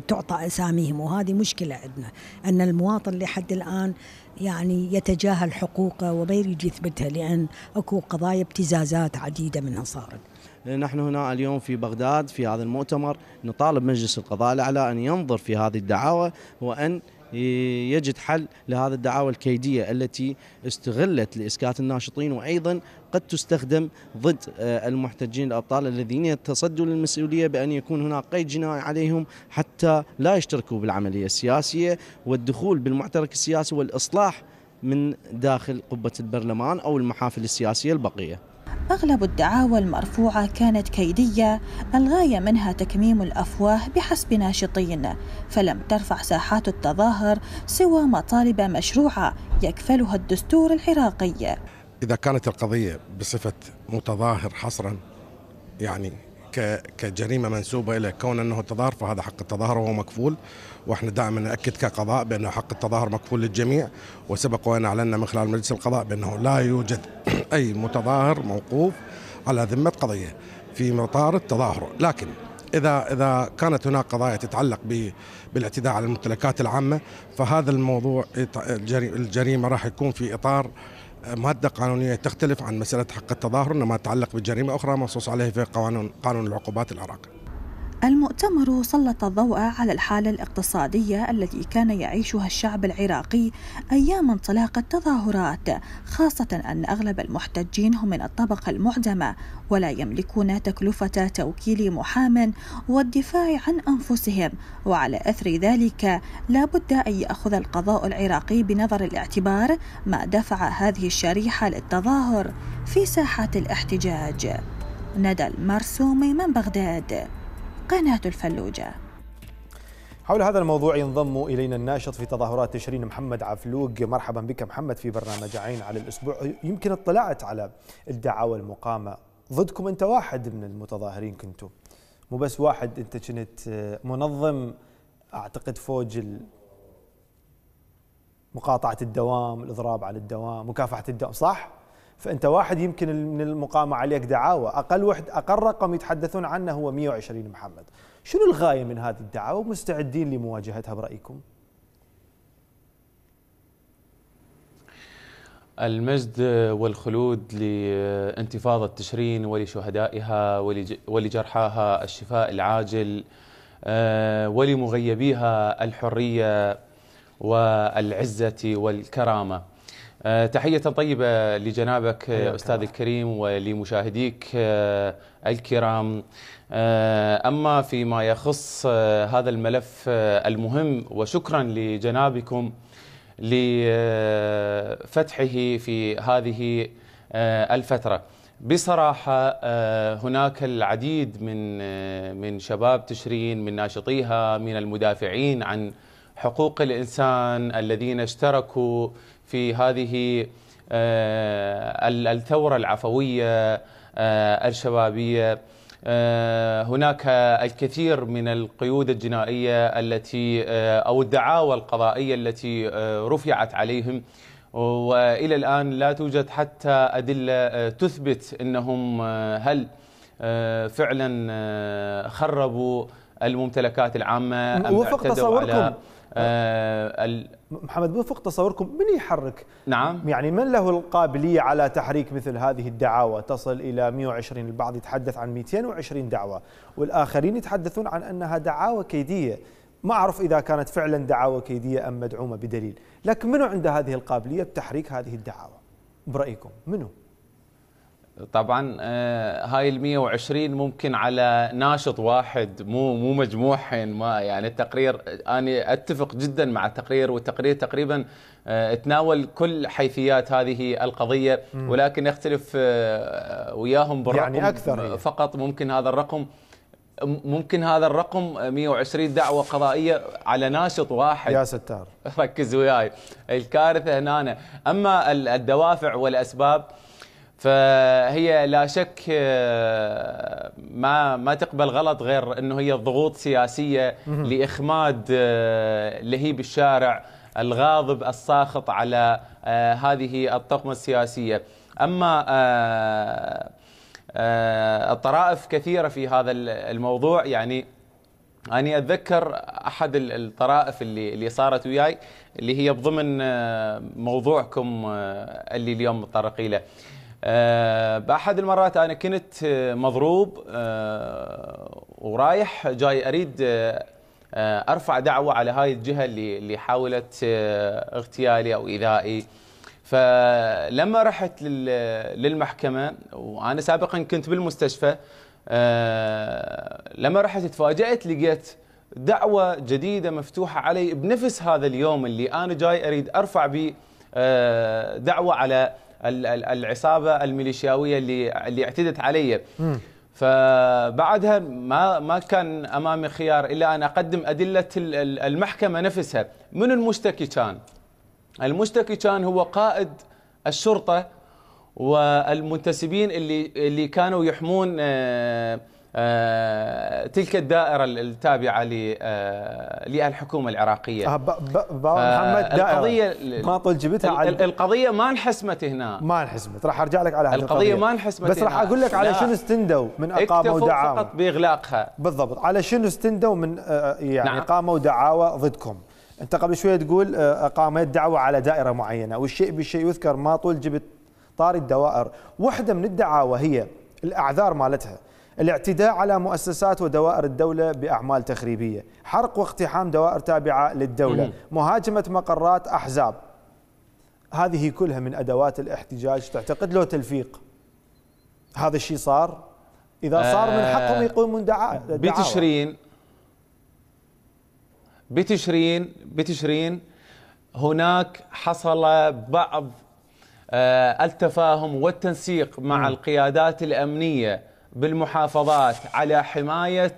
Speaker 6: تعطى أساميهم وهذه مشكلة عندنا أن المواطن لحد الآن يعني يتجاهل حقوقه وما يريد يثبتها لأن أكو قضايا ابتزازات عديدة منها
Speaker 2: صارت نحن هنا اليوم في بغداد في هذا المؤتمر نطالب مجلس القضاء الأعلى أن ينظر في هذه الدعاوى وأن يجد حل لهذا الدعاوى الكيدية التي استغلت لإسكات الناشطين وأيضا قد تستخدم ضد آه، المحتجين الأبطال الذين يتصدوا للمسؤولية بأن يكون هناك قيد جنائي عليهم حتى لا يشتركوا بالعملية السياسية والدخول بالمعترك السياسي والإصلاح من داخل قبة البرلمان أو المحافل السياسية البقية
Speaker 6: أغلب الدعاوى المرفوعة كانت كيدية الغاية منها تكميم الأفواه بحسب ناشطين فلم ترفع ساحات التظاهر سوى مطالب مشروعة يكفلها الدستور العراقي
Speaker 2: إذا كانت القضية بصفة متظاهر حصرا يعني كجريمة منسوبة إلى كون أنه تظاهر فهذا حق التظاهر وهو مكفول واحنا دائما ناكد كقضاء بانه حق التظاهر مكفول للجميع وسبق وان اعلنا من خلال مجلس القضاء بانه لا يوجد <clears throat> اي متظاهر موقوف على ذمه قضيه في مطار التظاهر لكن اذا اذا كانت هناك قضايا تتعلق بالاعتداء على الممتلكات العامه فهذا الموضوع الجريمه راح يكون في اطار آه، ماده قانونيه تختلف عن مساله حق التظاهر انما تتعلق بجريمه اخرى منصوص عليها في قانون قانون العقوبات العراقي
Speaker 6: المؤتمر سلط الضوء على الحالة الاقتصادية التي كان يعيشها الشعب العراقي أيام انطلاق التظاهرات، خاصة أن أغلب المحتجين هم من الطبقة المعدمة ولا يملكون تكلفة توكيل محام والدفاع عن أنفسهم، وعلى أثر ذلك لا بد أن يأخذ القضاء العراقي بنظر الاعتبار ما دفع هذه الشريحة للتظاهر في ساحة الاحتجاج. ندى المرسومي من بغداد قناة الفلوجة
Speaker 1: حول هذا الموضوع ينضم الينا الناشط في تظاهرات تشرين محمد عفلوق مرحبا بك محمد في برنامج عين على الاسبوع يمكن اطلعت على الدعاوى المقامه ضدكم انت واحد من المتظاهرين كنتم مو بس واحد انت كنت منظم اعتقد فوج مقاطعه الدوام الاضراب على الدوام مكافحه الدوام صح فانت واحد يمكن من المقامه عليك دعاوى اقل واحد اقل رقم يتحدثون عنه هو 120 محمد شنو الغايه من هذه الدعاوى ومستعدين لمواجهتها برايكم
Speaker 7: المجد والخلود لانتفاضة تشرين ولشهدائها ولجرحاها الشفاء العاجل آه، ولمغيبيها الحرية والعزة والكرامة آه، تحية طيبة لجنابك آه، أستاذ الكريم ولمشاهديك آه، الكرام أما فيما يخص هذا الملف المهم وشكرا لجنابكم لفتحه في هذه الفترة بصراحة هناك العديد من من شباب تشرين من ناشطيها من المدافعين عن حقوق الإنسان الذين اشتركوا في هذه آه، الثورة العفوية آه، الشبابية آه، هناك الكثير من القيود الجنائية التي أو الدعاوى القضائية التي رفعت عليهم وإلى الآن لا توجد حتى أدلة تثبت أنهم هل فعلا خربوا الممتلكات العامة أم وفق تصوركم
Speaker 1: على محمد بوفق تصوركم من يحرك نعم يعني من له القابلية على تحريك مثل هذه الدعاوى تصل إلى 120 البعض يتحدث عن 220 دعوة والآخرين يتحدثون عن أنها دعاوى كيدية ما أعرف إذا كانت فعلا دعاوى كيدية أم مدعومة بدليل لكن منو عنده هذه القابلية بتحريك هذه الدعاوى برأيكم منو؟
Speaker 7: طبعا آه، هاي ال 120 ممكن على ناشط واحد مو مو مجموعهن ما يعني التقرير انا اتفق جدا مع التقرير والتقرير تقريبا آه، تناول كل حيثيات هذه القضيه ولكن يختلف آه، وياهم بالرقم يعني اكثر فقط ممكن هذا الرقم ممكن هذا الرقم 120 دعوه قضائيه على ناشط واحد يا ستار <laughs> ركز وياي الكارثه هنا اما الدوافع والاسباب فهي لا شك آه، ما ما تقبل غلط غير انه هي ضغوط سياسيه لاخماد آه، لهيب الشارع الغاضب الساخط على آه، هذه الطقمه السياسيه اما الطرائف كثيره في هذا الموضوع يعني أنا أتذكر أحد الطرائف اللي اللي صارت وياي اللي هي بضمن موضوعكم اللي اليوم متطرقي له. آه، باحد المرات انا كنت آه، مضروب آه، ورايح جاي اريد ارفع دعوه على هاي الجهه اللي اللي حاولت اغتيالي او ايذائي فلما رحت للمحكمه وانا سابقا كنت بالمستشفى لما رحت تفاجات لقيت دعوه جديده مفتوحه علي بنفس هذا اليوم اللي انا جاي اريد ارفع به دعوه على العصابه الميليشياويه اللي اللي اعتدت علي فبعدها ما ما كان امامي خيار الا ان اقدم ادله المحكمه نفسها من المشتكي كان المشتكي كان هو قائد الشرطه والمنتسبين اللي اللي كانوا يحمون آه آه، تلك الدائرة التابعة آه، للحكومة العراقية آه، بابا محمد دائرة ما طول جبتها على القضية ما انحسمت هنا ما انحسمت راح ارجع لك على القضية ما انحسمت بس راح اقول لك على شنو
Speaker 1: استندوا من اقامة ودعاوى فقط
Speaker 7: باغلاقها
Speaker 1: بالضبط على شنو استندوا من يعني نعم. اقامة ودعاوى ضدكم انت قبل شوية تقول اقامت دعوة على دائرة معينة والشيء بالشيء يذكر ما طول جبت طار الدوائر واحدة من الدعاوى هي الاعذار مالتها الاعتداء على مؤسسات ودوائر الدولة بأعمال تخريبية حرق واقتحام دوائر تابعة للدولة مهاجمة مقرات أحزاب هذه كلها من أدوات الاحتجاج تعتقد له تلفيق هذا الشيء صار إذا صار من حقهم آه، يقومون دعاء بتشرين
Speaker 7: بتشرين بتشرين هناك حصل بعض آه، التفاهم والتنسيق مع القيادات الأمنية بالمحافظات على حمايه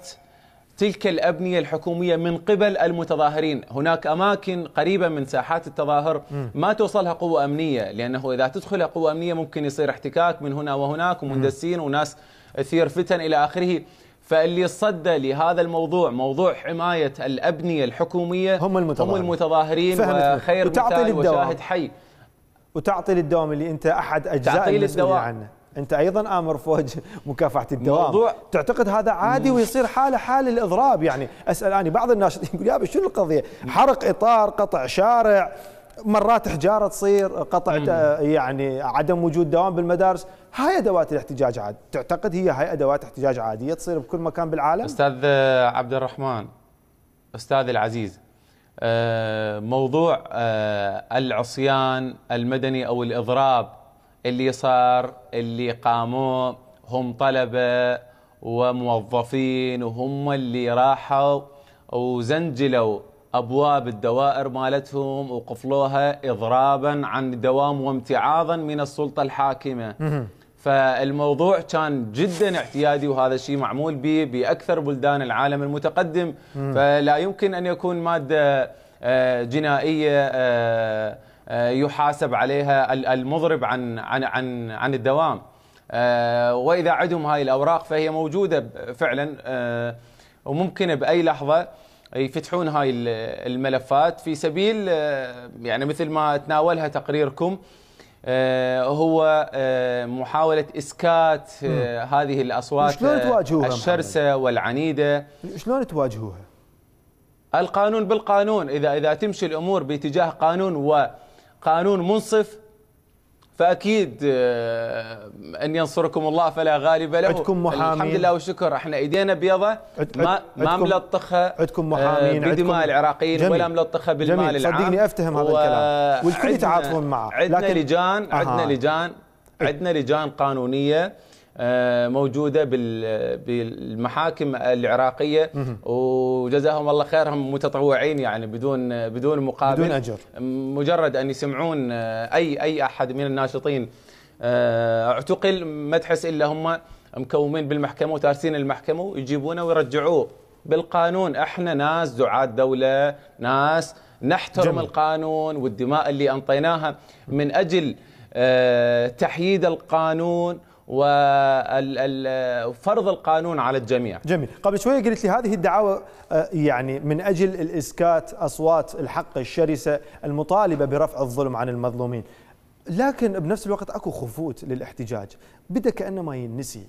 Speaker 7: تلك الابنيه الحكوميه من قبل المتظاهرين، هناك اماكن قريبه من ساحات التظاهر ما توصلها قوه امنيه لانه اذا تدخلها قوه امنيه ممكن يصير احتكاك من هنا وهناك ومندسين وناس تثير فتن الى اخره. فاللي صد لهذا الموضوع موضوع حماية الأبنية الحكومية هم المتظاهرين, هم المتظاهرين وخير وتعطي مثال وشاهد حي
Speaker 1: وتعطي للدوام اللي أنت أحد أجزاء المسؤولية عنه انت ايضا امر فوج <laughs> مكافحه الدوام موضوع تعتقد هذا عادي ويصير حاله حال الاضراب يعني اسال اني بعض الناشطين <laughs> يقول يا ابي شنو القضيه؟ حرق اطار، قطع شارع، مرات حجاره تصير، قطع يعني عدم وجود دوام بالمدارس، هاي ادوات الاحتجاج عاد، تعتقد هي هاي ادوات احتجاج عاديه تصير بكل مكان بالعالم؟
Speaker 7: استاذ عبد الرحمن استاذي العزيز آه، موضوع آه، العصيان المدني او الاضراب اللي صار اللي قاموا هم طلبة وموظفين وهم اللي راحوا وزنجلوا أبواب الدوائر مالتهم وقفلوها إضرابا عن دوام وامتعاضا من السلطة الحاكمة فالموضوع كان جدا اعتيادي وهذا الشيء معمول به باكثر بلدان العالم المتقدم فلا يمكن ان يكون ماده آه، جنائيه آه، آه، يحاسب عليها المضرب عن عن عن عن الدوام آه، واذا عندهم هاي الاوراق فهي موجوده فعلا آه، وممكن باي لحظه يفتحون هاي الملفات في سبيل يعني مثل ما تناولها تقريركم هو محاولة إسكات هذه الأصوات شلون تواجهوها الشرسة والعنيدة
Speaker 1: شلون تواجهوها؟
Speaker 7: القانون بالقانون إذا إذا تمشي الأمور باتجاه قانون و قانون منصف فاكيد آه، ان ينصركم الله فلا غالب له عندكم محامين الحمد لله والشكر احنا ايدينا بيضة ما ما
Speaker 1: ملطخه عندكم آه، محامين بدماء العراقيين ولا ملطخه بالمال جميل العام صدقني افتهم هذا الكلام والكل يتعاطفون معه عندنا لجان
Speaker 7: عندنا لجان عندنا لجان قانونيه آه، موجوده بالمحاكم العراقيه وجزاهم الله خير هم متطوعين يعني بدون بدون مقابل بدون اجر مجرد ان يسمعون آه، اي اي احد من الناشطين آه، اعتقل ما تحس الا هم مكومين بالمحكمه وتارسين المحكمه ويجيبونه ويرجعوه بالقانون احنا ناس دعاة دوله ناس نحترم جميل. القانون والدماء اللي انطيناها من اجل تحييد القانون وفرض القانون على الجميع
Speaker 1: جميل قبل شوية قلت لي هذه الدعاوى آه، يعني من أجل الإسكات أصوات الحق الشرسة المطالبة برفع الظلم عن المظلومين لكن بنفس الوقت أكو خفوت للاحتجاج بدأ كأنما ينسي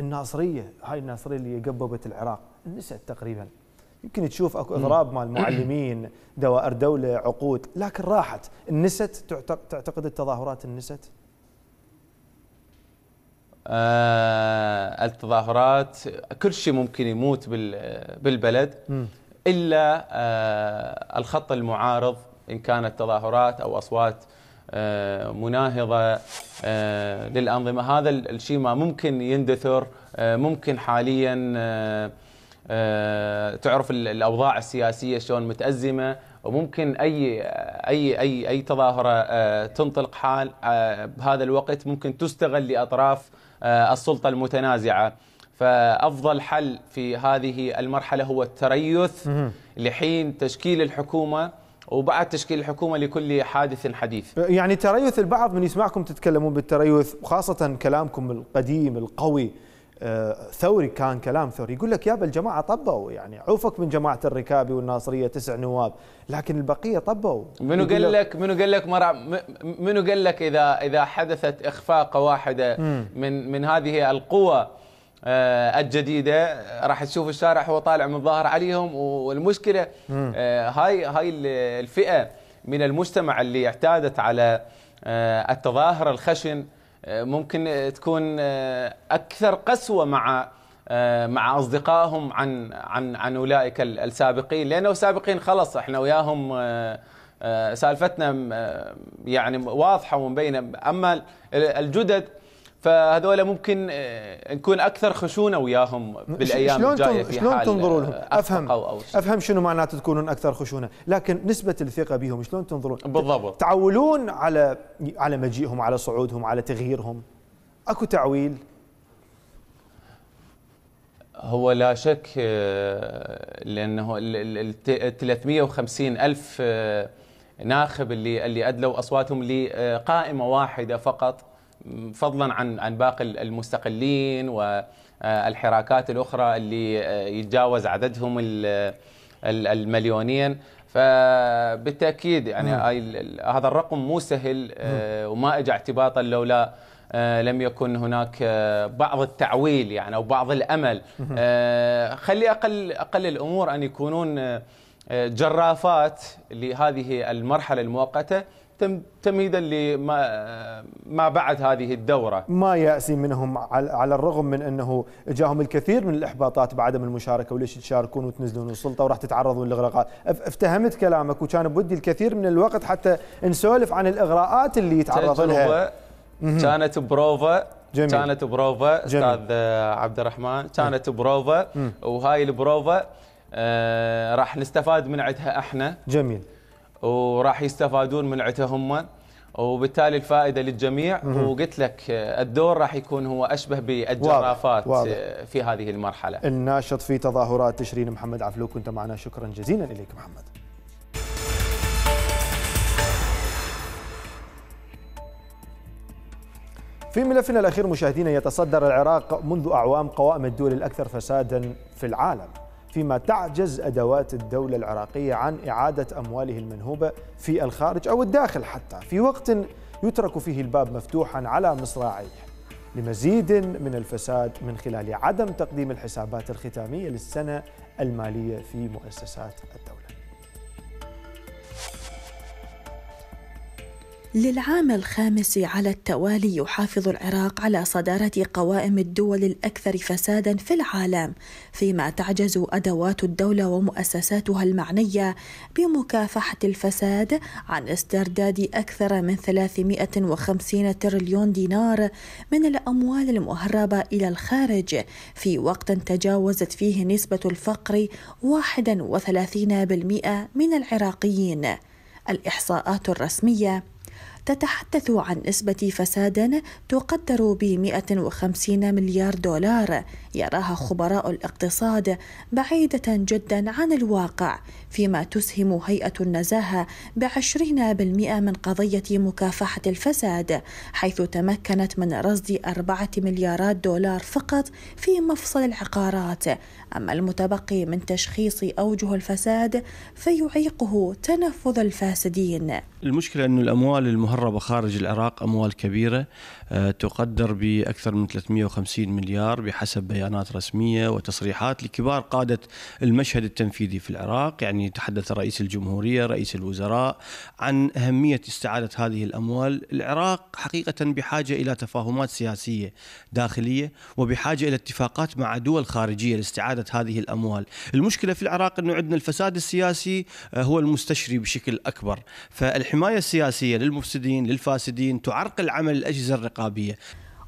Speaker 1: الناصرية هاي الناصرية اللي قببت العراق نسيت تقريبا يمكن تشوف اكو اضراب مال المعلمين <clears throat> دوائر دوله عقود لكن راحت نسيت تعتقد التظاهرات نسيت
Speaker 7: آه التظاهرات كل شيء ممكن يموت بالبلد
Speaker 1: م. الا
Speaker 7: آه الخط المعارض ان كانت تظاهرات او اصوات آه مناهضه آه للانظمه هذا الشيء ما ممكن يندثر آه ممكن حاليا آه, آه، تعرف الاوضاع السياسيه شلون متازمه وممكن اي اي اي اي تظاهره آه، تنطلق حال آه، بهذا الوقت ممكن تستغل لاطراف آه، السلطه المتنازعه فافضل حل في هذه المرحله هو التريث لحين تشكيل الحكومه وبعد تشكيل الحكومه لكل حادث حديث.
Speaker 1: يعني تريث البعض من يسمعكم تتكلمون بالتريث وخاصه كلامكم القديم القوي آه، ثوري كان كلام ثوري يقول لك يا الجماعه طبوا يعني عوفك من جماعه الركابي والناصريه تسع نواب لكن البقيه طبوا منو قال
Speaker 7: لك منو قال لك مرع منو قال لك اذا اذا حدثت اخفاقه واحده من من هذه القوى آه، الجديده راح تشوف الشارع هو طالع من ظهر عليهم والمشكله آه، هاي هاي الفئه من المجتمع اللي اعتادت على التظاهر الخشن آه، ممكن تكون آه، اكثر قسوه مع آه، مع اصدقائهم عن عن عن اولئك السابقين لانه السابقين خلص احنا وياهم سالفتنا يعني واضحه ومبينه اما الجدد فهذول ممكن آه، نكون اكثر خشونه وياهم بالايام الجايه في شلون تنظروا آه، لهم؟ افهم أو أو
Speaker 1: افهم شنو معناته تكونون اكثر خشونه، لكن نسبه الثقه بهم شلون تنظرون؟ بالضبط تعولون على على مجيئهم على صعودهم على تغييرهم اكو تعويل
Speaker 7: هو لا شك آه، لانه ال 350 الف ناخب اللي اللي ادلوا اصواتهم لقائمه واحده فقط فضلا عن عن باقي المستقلين والحراكات الاخرى اللي يتجاوز عددهم المليونين فبالتاكيد يعني نعم. هذا الرقم مو سهل نعم. آه، وما اجى اعتباطا لولا آه، لم يكن هناك آه، بعض التعويل يعني او بعض الامل خلي اقل اقل الامور ان يكونون جرافات لهذه المرحله المؤقته تمهيدا لما ما بعد هذه الدوره
Speaker 1: ما ياسي منهم على الرغم من انه جاهم الكثير من الاحباطات بعدم المشاركه وليش تشاركون وتنزلون السلطه وراح تتعرضون لاغراءات افتهمت كلامك وكان بودي الكثير من الوقت حتى نسولف عن الاغراءات اللي يتعرض لها
Speaker 7: كانت بروفا جميل. كانت بروفا جميل. استاذ عبد الرحمن كانت بروفا وهاي البروفا آه راح نستفاد من عندها احنا جميل وراح يستفادون من عتهم هم وبالتالي الفائده للجميع وقلت لك الدور راح يكون هو اشبه بالجرافات واضح. واضح. آه، في هذه المرحله
Speaker 1: الناشط في تظاهرات تشرين محمد عفلو كنت معنا شكرا جزيلا اليك محمد في ملفنا الأخير مشاهدينا يتصدر العراق منذ أعوام قوائم الدول الأكثر فسادا في العالم فيما تعجز أدوات الدولة العراقية عن إعادة أمواله المنهوبة في الخارج أو الداخل حتى في وقت يترك فيه الباب مفتوحا على مصراعيه لمزيد من الفساد من خلال عدم تقديم الحسابات الختامية للسنة المالية في مؤسسات الدولة
Speaker 6: للعام الخامس على التوالي يحافظ العراق على صدارة قوائم الدول الأكثر فسادا في العالم، فيما تعجز أدوات الدولة ومؤسساتها المعنية بمكافحة الفساد عن استرداد أكثر من 350 تريليون دينار من الأموال المهربة إلى الخارج، في وقت تجاوزت فيه نسبة الفقر 31% من العراقيين. الإحصاءات الرسمية تتحدث عن نسبة فساد تقدر ب 150 مليار دولار يراها خبراء الاقتصاد بعيدة جدا عن الواقع فيما تسهم هيئة النزاهة بعشرين بالمئة من قضية مكافحة الفساد حيث تمكنت من رصد أربعة مليارات دولار فقط في مفصل العقارات أما المتبقي من تشخيص أوجه الفساد فيعيقه تنفذ الفاسدين
Speaker 1: المشكلة أن الأموال المهربة خارج العراق أموال كبيرة آه، تقدر بأكثر من 350 مليار بحسب بيانات رسمية وتصريحات لكبار قادة المشهد التنفيذي في العراق يعني تحدث رئيس الجمهورية رئيس الوزراء عن أهمية استعادة هذه الأموال العراق حقيقة بحاجة إلى تفاهمات سياسية داخلية وبحاجة إلى اتفاقات مع دول خارجية لاستعادة هذه الأموال المشكلة في العراق أنه عندنا الفساد السياسي آه، هو المستشري بشكل أكبر فالحماية السياسية للمفسدين للفاسدين تعرقل عمل الأجهزة الرقابية الرقابيه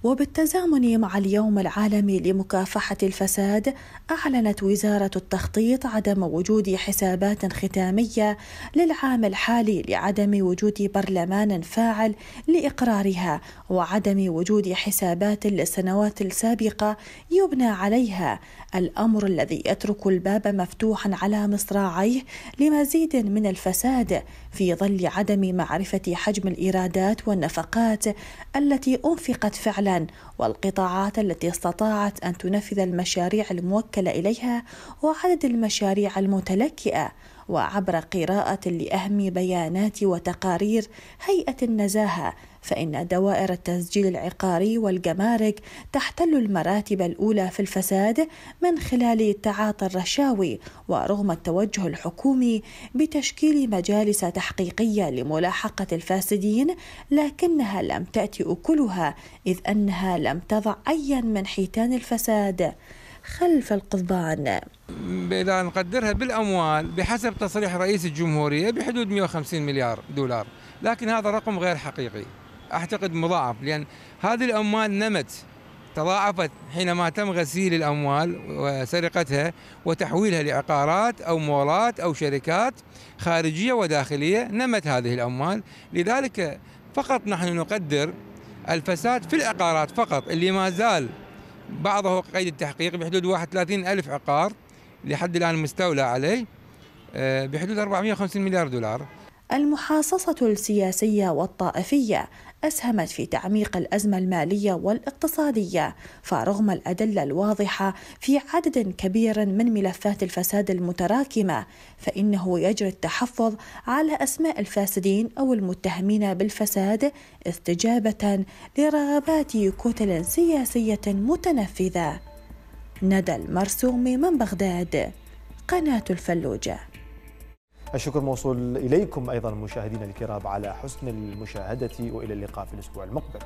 Speaker 6: وبالتزامن مع اليوم العالمي لمكافحة الفساد، أعلنت وزارة التخطيط عدم وجود حسابات ختامية للعام الحالي لعدم وجود برلمان فاعل لإقرارها، وعدم وجود حسابات للسنوات السابقة يبنى عليها، الأمر الذي يترك الباب مفتوحا على مصراعيه لمزيد من الفساد في ظل عدم معرفة حجم الإيرادات والنفقات التي أنفقت فعلا والقطاعات التي استطاعت أن تنفذ المشاريع الموكلة إليها وعدد المشاريع المتلكئة وعبر قراءة لأهم بيانات وتقارير هيئة النزاهة فإن دوائر التسجيل العقاري والجمارك تحتل المراتب الأولى في الفساد من خلال تعاطي الرشاوي ورغم التوجه الحكومي بتشكيل مجالس تحقيقية لملاحقة الفاسدين لكنها لم تأتي أكلها إذ أنها لم تضع أيا من حيتان الفساد خلف القضبان
Speaker 5: إذا نقدرها بالأموال بحسب تصريح رئيس الجمهورية بحدود 150 مليار دولار لكن هذا رقم غير حقيقي اعتقد مضاعف لان هذه الاموال نمت تضاعفت حينما تم غسيل الاموال وسرقتها وتحويلها لعقارات او مولات او شركات خارجيه وداخليه نمت هذه الاموال لذلك فقط نحن نقدر الفساد في العقارات فقط اللي ما زال بعضه قيد التحقيق بحدود 31 ألف عقار لحد الآن مستولى عليه آه، بحدود 450 مليار دولار
Speaker 6: المحاصصة السياسية والطائفية أسهمت في تعميق الأزمة المالية والاقتصادية، فرغم الأدلة الواضحة في عدد كبير من ملفات الفساد المتراكمة، فإنه يجري التحفظ على أسماء الفاسدين أو المتهمين بالفساد استجابة لرغبات كتل سياسية متنفذة. ندى المرسومي من بغداد، قناة الفلوجة
Speaker 1: الشكر موصول إليكم أيضا مشاهدينا الكرام على حسن المشاهدة وإلى اللقاء في الأسبوع المقبل